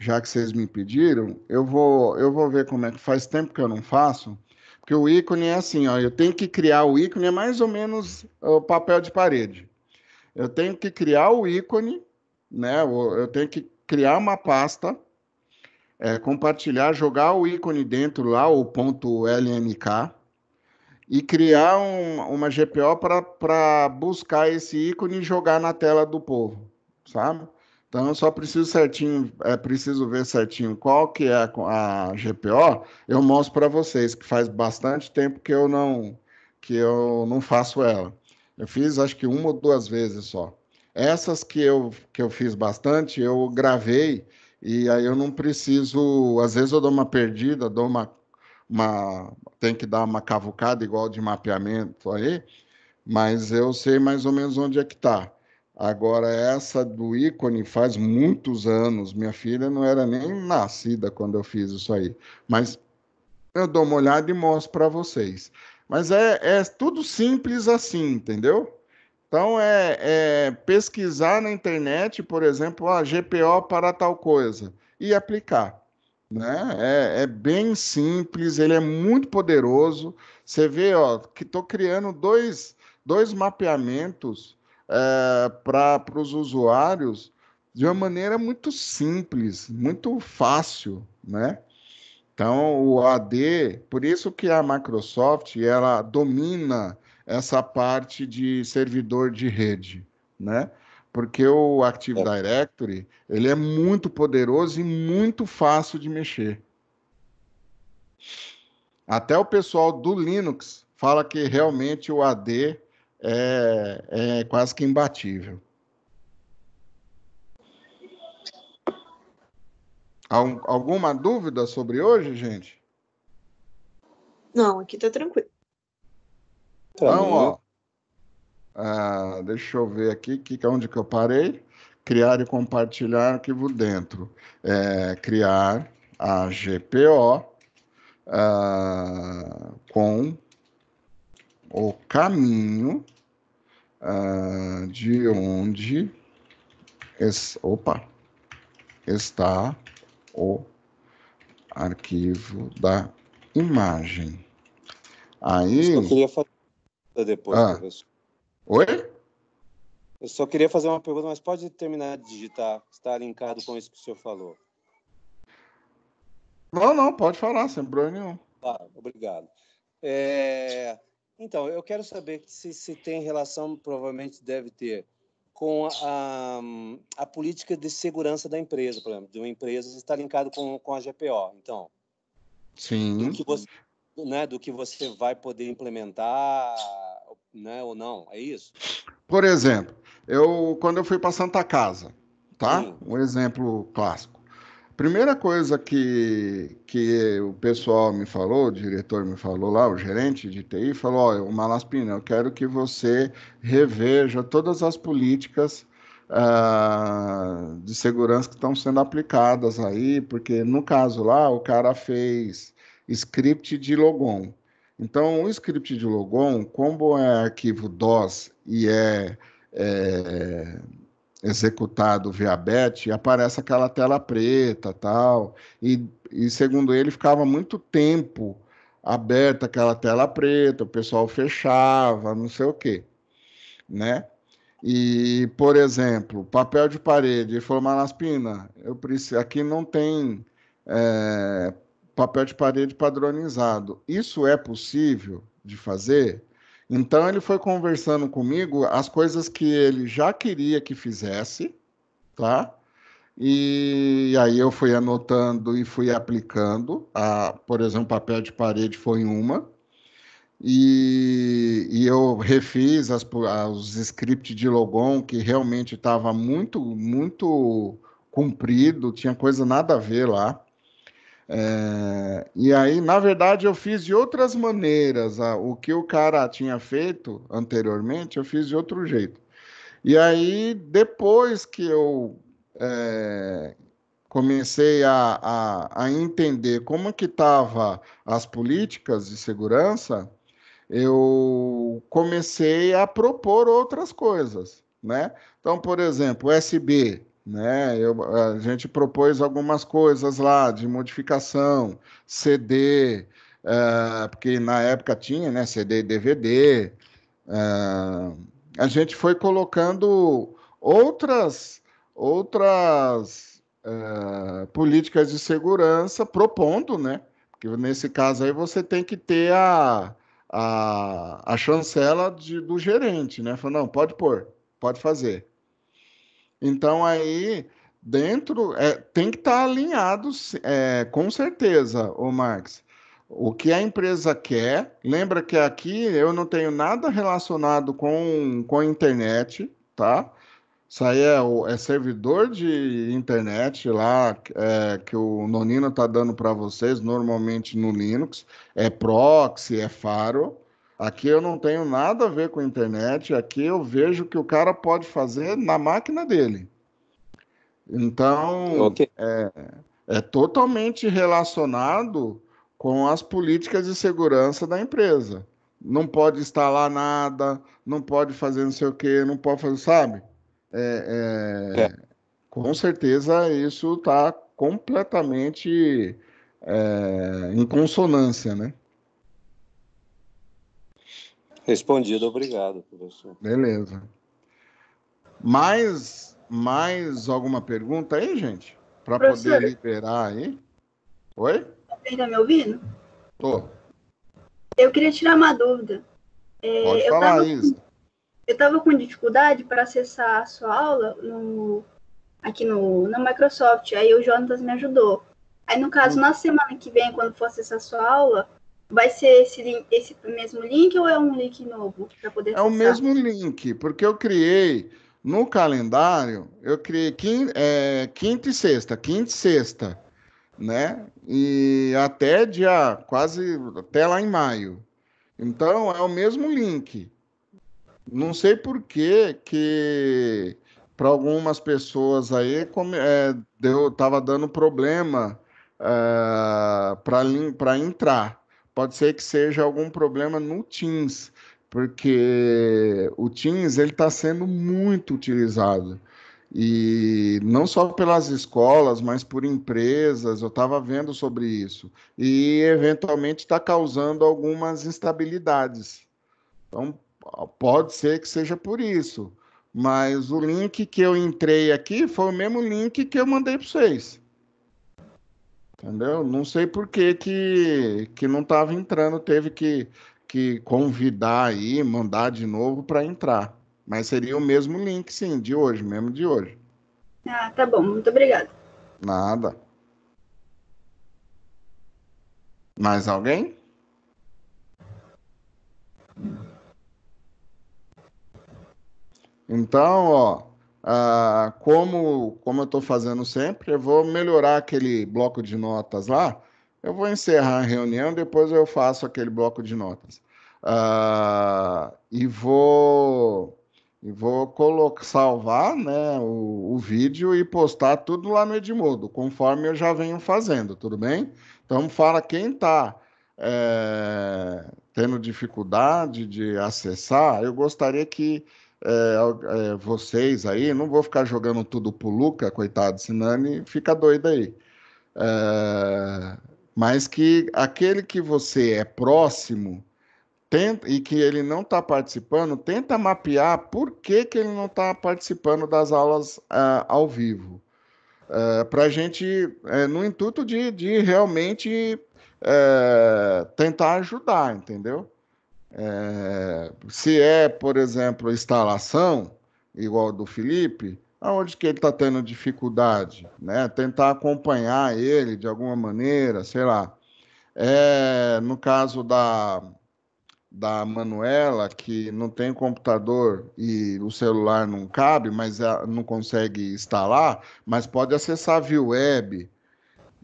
já que vocês me pediram, eu vou, eu vou ver como é que faz tempo que eu não faço, porque o ícone é assim, ó, eu tenho que criar o ícone, é mais ou menos é, o papel de parede. Eu tenho que criar o ícone, né? Eu tenho que criar uma pasta, é, compartilhar, jogar o ícone dentro lá, o ponto LNK, e criar um, uma GPO para buscar esse ícone e jogar na tela do povo, sabe? Então, eu só preciso certinho, é preciso ver certinho qual que é a, GPO. Eu mostro para vocês que faz bastante tempo que eu não que eu não faço ela. Eu fiz acho que uma ou duas vezes só. Essas que eu que eu fiz bastante, eu gravei e aí eu não preciso, às vezes eu dou uma perdida, dou uma uma tem que dar uma cavucada igual de mapeamento aí, mas eu sei mais ou menos onde é que está. Agora, essa do ícone faz muitos anos. Minha filha não era nem nascida quando eu fiz isso aí. Mas eu dou uma olhada e mostro para vocês. Mas é, é tudo simples assim, entendeu? Então, é, é, pesquisar na internet, por exemplo, a ah, GPO para tal coisa e aplicar. Né? É, é bem simples, ele é muito poderoso. Você vê ó, que estou criando dois, dois mapeamentos é, para os usuários de uma maneira muito simples, muito fácil, né? Então, o AD, por isso que a Microsoft, ela domina essa parte de servidor de rede, né? Porque o Active é. Directory, ele é muito poderoso e muito fácil de mexer. Até o pessoal do Linux fala que realmente o AD é, é quase que imbatível. Alguma dúvida sobre hoje, gente? Não, aqui tá tranquilo. Então, ó. Ah, deixa eu ver aqui que, é onde que eu parei. Criar e compartilhar arquivo dentro. É, criar a GPO ah, com o caminho uh, de onde es, opa, está o arquivo da imagem. Aí. Eu queria fazer tá, depois, ah. professor. Oi? Eu só queria fazer uma pergunta, mas pode terminar de digitar, está linkado com isso que o senhor falou. Não, não, pode falar, sem problema nenhum. Tá, obrigado. É, então, eu quero saber se, se tem relação, provavelmente deve ter, com a, a política de segurança da empresa, por exemplo, de uma empresa está linkado com, com a GPO. Então, Sim. Do que você, né, do que você vai poder implementar né, ou não, é isso? Por exemplo, eu quando eu fui para Santa Casa, tá? Sim. Um exemplo clássico. Primeira coisa que, que o pessoal me falou, o diretor me falou lá, o gerente de TI, falou: olha, o Malaspina, eu quero que você reveja todas as políticas ah, de segurança que estão sendo aplicadas aí, porque no caso lá, o cara fez script de logon. Então, o script de logon, como é arquivo DOS e é, é executado via BET, aparece aquela tela preta tal. E, e segundo ele, ficava muito tempo aberta aquela tela preta, o pessoal fechava, não sei o quê, né? E, por exemplo, papel de parede, ele falou, Malaspina, eu preciso, aqui não tem é, papel de parede padronizado. Isso é possível de fazer? Então ele foi conversando comigo as coisas que ele já queria que fizesse, tá? E aí eu fui anotando e fui aplicando. A, por exemplo, papel de parede foi uma. E, e eu refiz as, os scripts de Logon, que realmente estava muito, muito comprido, tinha coisa nada a ver lá. É, e aí, na verdade, eu fiz de outras maneiras. o que o cara tinha feito anteriormente, eu fiz de outro jeito. E aí, depois que eu é, comecei a, a, a, entender como que estavam as políticas de segurança, eu comecei a propor outras coisas. Né? Então, por exemplo, USB, SB, né? Eu, a gente propôs algumas coisas lá de modificação, CD, eh, porque na época tinha né, CD e DVD. Eh, a gente foi colocando outras, outras eh, políticas de segurança, propondo, né? Porque nesse caso aí você tem que ter a, a, a chancela de, do gerente, né? falou não, pode pôr, pode fazer. Então aí dentro é, tem que estar tá alinhado, é, com certeza, o Marx. O que a empresa quer, lembra que aqui eu não tenho nada relacionado com, com a internet, tá? Isso aí é, é servidor de internet lá é, que o Nonino está dando para vocês, normalmente no Linux. É proxy, é faro. Aqui eu não tenho nada a ver com internet, aqui eu vejo que o cara pode fazer na máquina dele. Então, okay. é, é totalmente relacionado com as políticas de segurança da empresa. Não pode instalar nada, não pode fazer não sei o quê, não pode fazer, sabe? É, é, é. Com certeza isso está completamente é, em consonância, né? Respondido, obrigado, professor. Beleza. Mais, mais alguma pergunta aí, gente? Para poder liberar aí? Oi? Você tá tá me ouvindo? Tô. Eu queria tirar uma dúvida. É, Pode falar, tava, Eu estava com dificuldade para acessar a sua aula no, aqui no, na Microsoft, aí o Jonas me ajudou. Aí, no caso, hum. na semana que vem, quando for acessar a sua aula, Vai ser esse, esse mesmo link ou é um link novo para poder? É o mesmo link, porque eu criei no calendário, eu criei quinta, é, quinta e sexta, quinta e sexta, né? E até dia quase até lá em maio. Então é o mesmo link. Não sei por que que para algumas pessoas aí como, é, deu, tava dando problema é, para entrar pode ser que seja algum problema no Teams, porque o Teams ele está sendo muito utilizado e não só pelas escolas, mas por empresas. Eu estava vendo sobre isso e eventualmente está causando algumas instabilidades. Então pode ser que seja por isso, mas o link que eu entrei aqui foi o mesmo link que eu mandei para vocês. Entendeu? Não sei por que, que, que não estava entrando, teve que, que convidar aí, mandar de novo para entrar. Mas seria o mesmo link, sim, de hoje, mesmo de hoje. Ah, tá bom, muito obrigada. Nada. Mais alguém? Então, ó. Ah, como, como eu estou fazendo sempre, eu vou melhorar aquele bloco de notas lá. Eu vou encerrar a reunião, depois eu faço aquele bloco de notas. Ah, e vou e vou colocar, salvar né, o, o, vídeo e postar tudo lá no Edmudo, conforme eu já venho fazendo, tudo bem? Então fala quem está é, tendo dificuldade de acessar, eu gostaria que é, é, vocês aí, não vou ficar jogando tudo pro Luca, coitado, Sinani fica doido aí. É, mas que aquele que você é próximo tenta, e que ele não está participando, tenta mapear por que, que ele não está participando das aulas ah, ao vivo. Ah, para a gente, no intuito de, de realmente tentar ajudar, entendeu? É, se é, por exemplo, instalação, igual do Felipe, aonde que ele está tendo dificuldade, né? Tentar acompanhar ele de alguma maneira, sei lá. É, no caso da, da Manuela, que não tem computador e o celular não cabe, mas não consegue instalar, mas pode acessar via web,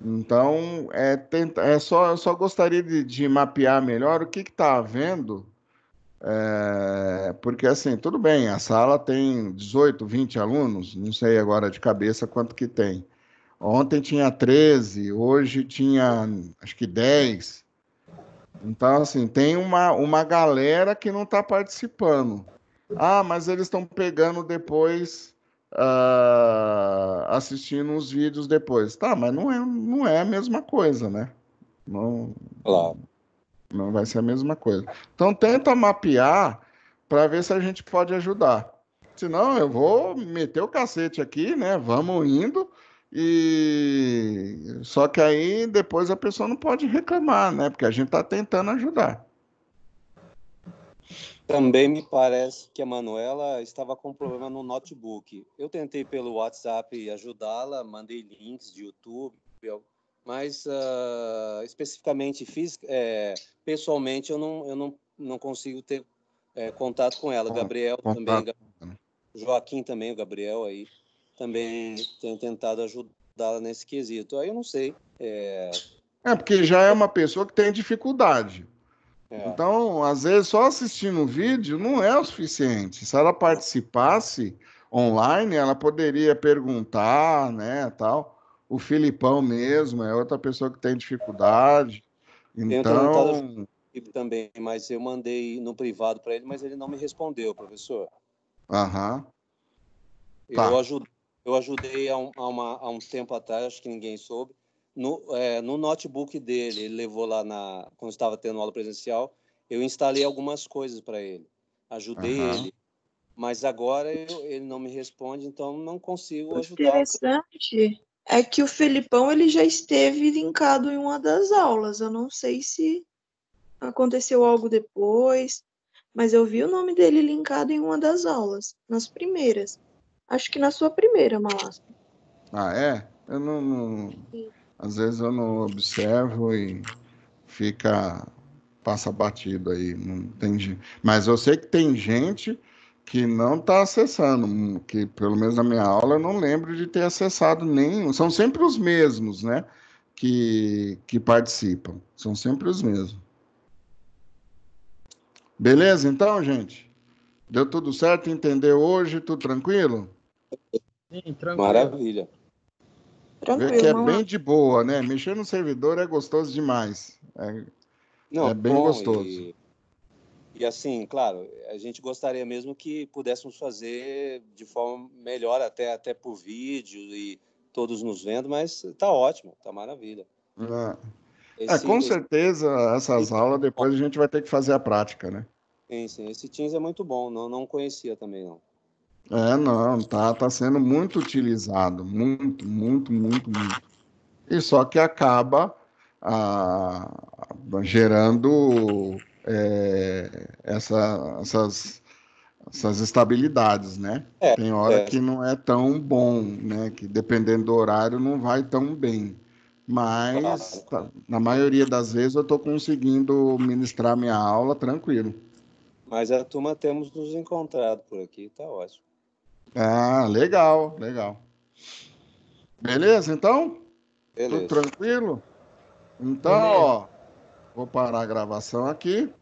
então, é, tenta, é só, eu só gostaria de, de mapear melhor o que está havendo, é, porque assim, tudo bem, a sala tem 18, 20 alunos, não sei agora de cabeça quanto que tem. Ontem tinha 13, hoje tinha acho que 10. Então, assim, tem uma, uma galera que não está participando. Ah, mas eles estão pegando depois uh, assistindo os vídeos depois. Tá, mas não é, não é a mesma coisa, né? Não, claro. não vai ser a mesma coisa. Então tenta mapear para ver se a gente pode ajudar. Senão eu vou meter o cacete aqui, né? Vamos indo. E só que aí depois a pessoa não pode reclamar, né? Porque a gente está tentando ajudar. Também me parece que a Manuela estava com problema no notebook. Eu tentei pelo WhatsApp ajudá-la, mandei links de YouTube, mas uh, especificamente fiz, é, pessoalmente eu não, eu não, não consigo ter é, contato com ela. Gabriel contato. também, né? Joaquim também, o Gabriel aí também tem tentado ajudá-la nesse quesito. Aí eu não sei. É... é porque já é uma pessoa que tem dificuldade. É. Então, às vezes, só assistindo o vídeo não é o suficiente. Se ela participasse online, ela poderia perguntar, né, tal. O Filipão mesmo é outra pessoa que tem dificuldade. Então... Eu também, mas eu mandei no privado para ele, mas ele não me respondeu, professor. Aham. Tá. Eu, ajudei, eu ajudei há um, há, uma, há um tempo atrás, acho que ninguém soube, no, é, no notebook dele, ele levou lá na quando estava tendo aula presencial, eu instalei algumas coisas para ele, ajudei uhum. ele, mas agora eu, ele não me responde, então não consigo ajudar. Interessante é que o Felipão ele já esteve linkado em uma das aulas. Eu não sei se aconteceu algo depois, mas eu vi o nome dele linkado em uma das aulas, nas primeiras. Acho que na sua primeira, Malasco. Ah, é? Eu não. não às vezes eu não observo e fica passa batido aí, não tem, mas eu sei que tem gente que não está acessando, hum, que pelo menos na minha aula eu não lembro de ter acessado nenhum. São sempre os mesmos, né? Que, que participam. São sempre os mesmos. Beleza, então, gente? Deu tudo certo? Entendeu hoje? Tudo tranquilo? Sim, tranquilo. Maravilha. Tranquilo. Que é mano. bem de boa, né? Mexer no servidor é gostoso demais. É, Não, é bem bom, gostoso. E, e, assim, claro, a gente gostaria mesmo que pudéssemos fazer de forma melhor, até, até por vídeo e todos nos vendo, mas tá ótimo, tá maravilha. É, é esse, é com esse... certeza essas aulas depois a gente vai ter que fazer a prática, né? Sim, sim. Esse Teams é muito bom, não, não conhecia também, não. É, não, tá, tá sendo muito utilizado, muito, muito, muito, muito. E só que acaba ah, gerando é, essa, essas, essas estabilidades, né? É, Tem hora é. que não é tão bom, né? Que dependendo do horário não vai tão bem. Mas tá, na maioria das vezes eu estou conseguindo ministrar minha aula tranquilo. Mas a turma temos nos encontrado por aqui, tá ótimo. Ah, legal, legal. Beleza, então? Beleza. Tudo tranquilo? Então, Beleza. ó, vou parar a gravação aqui.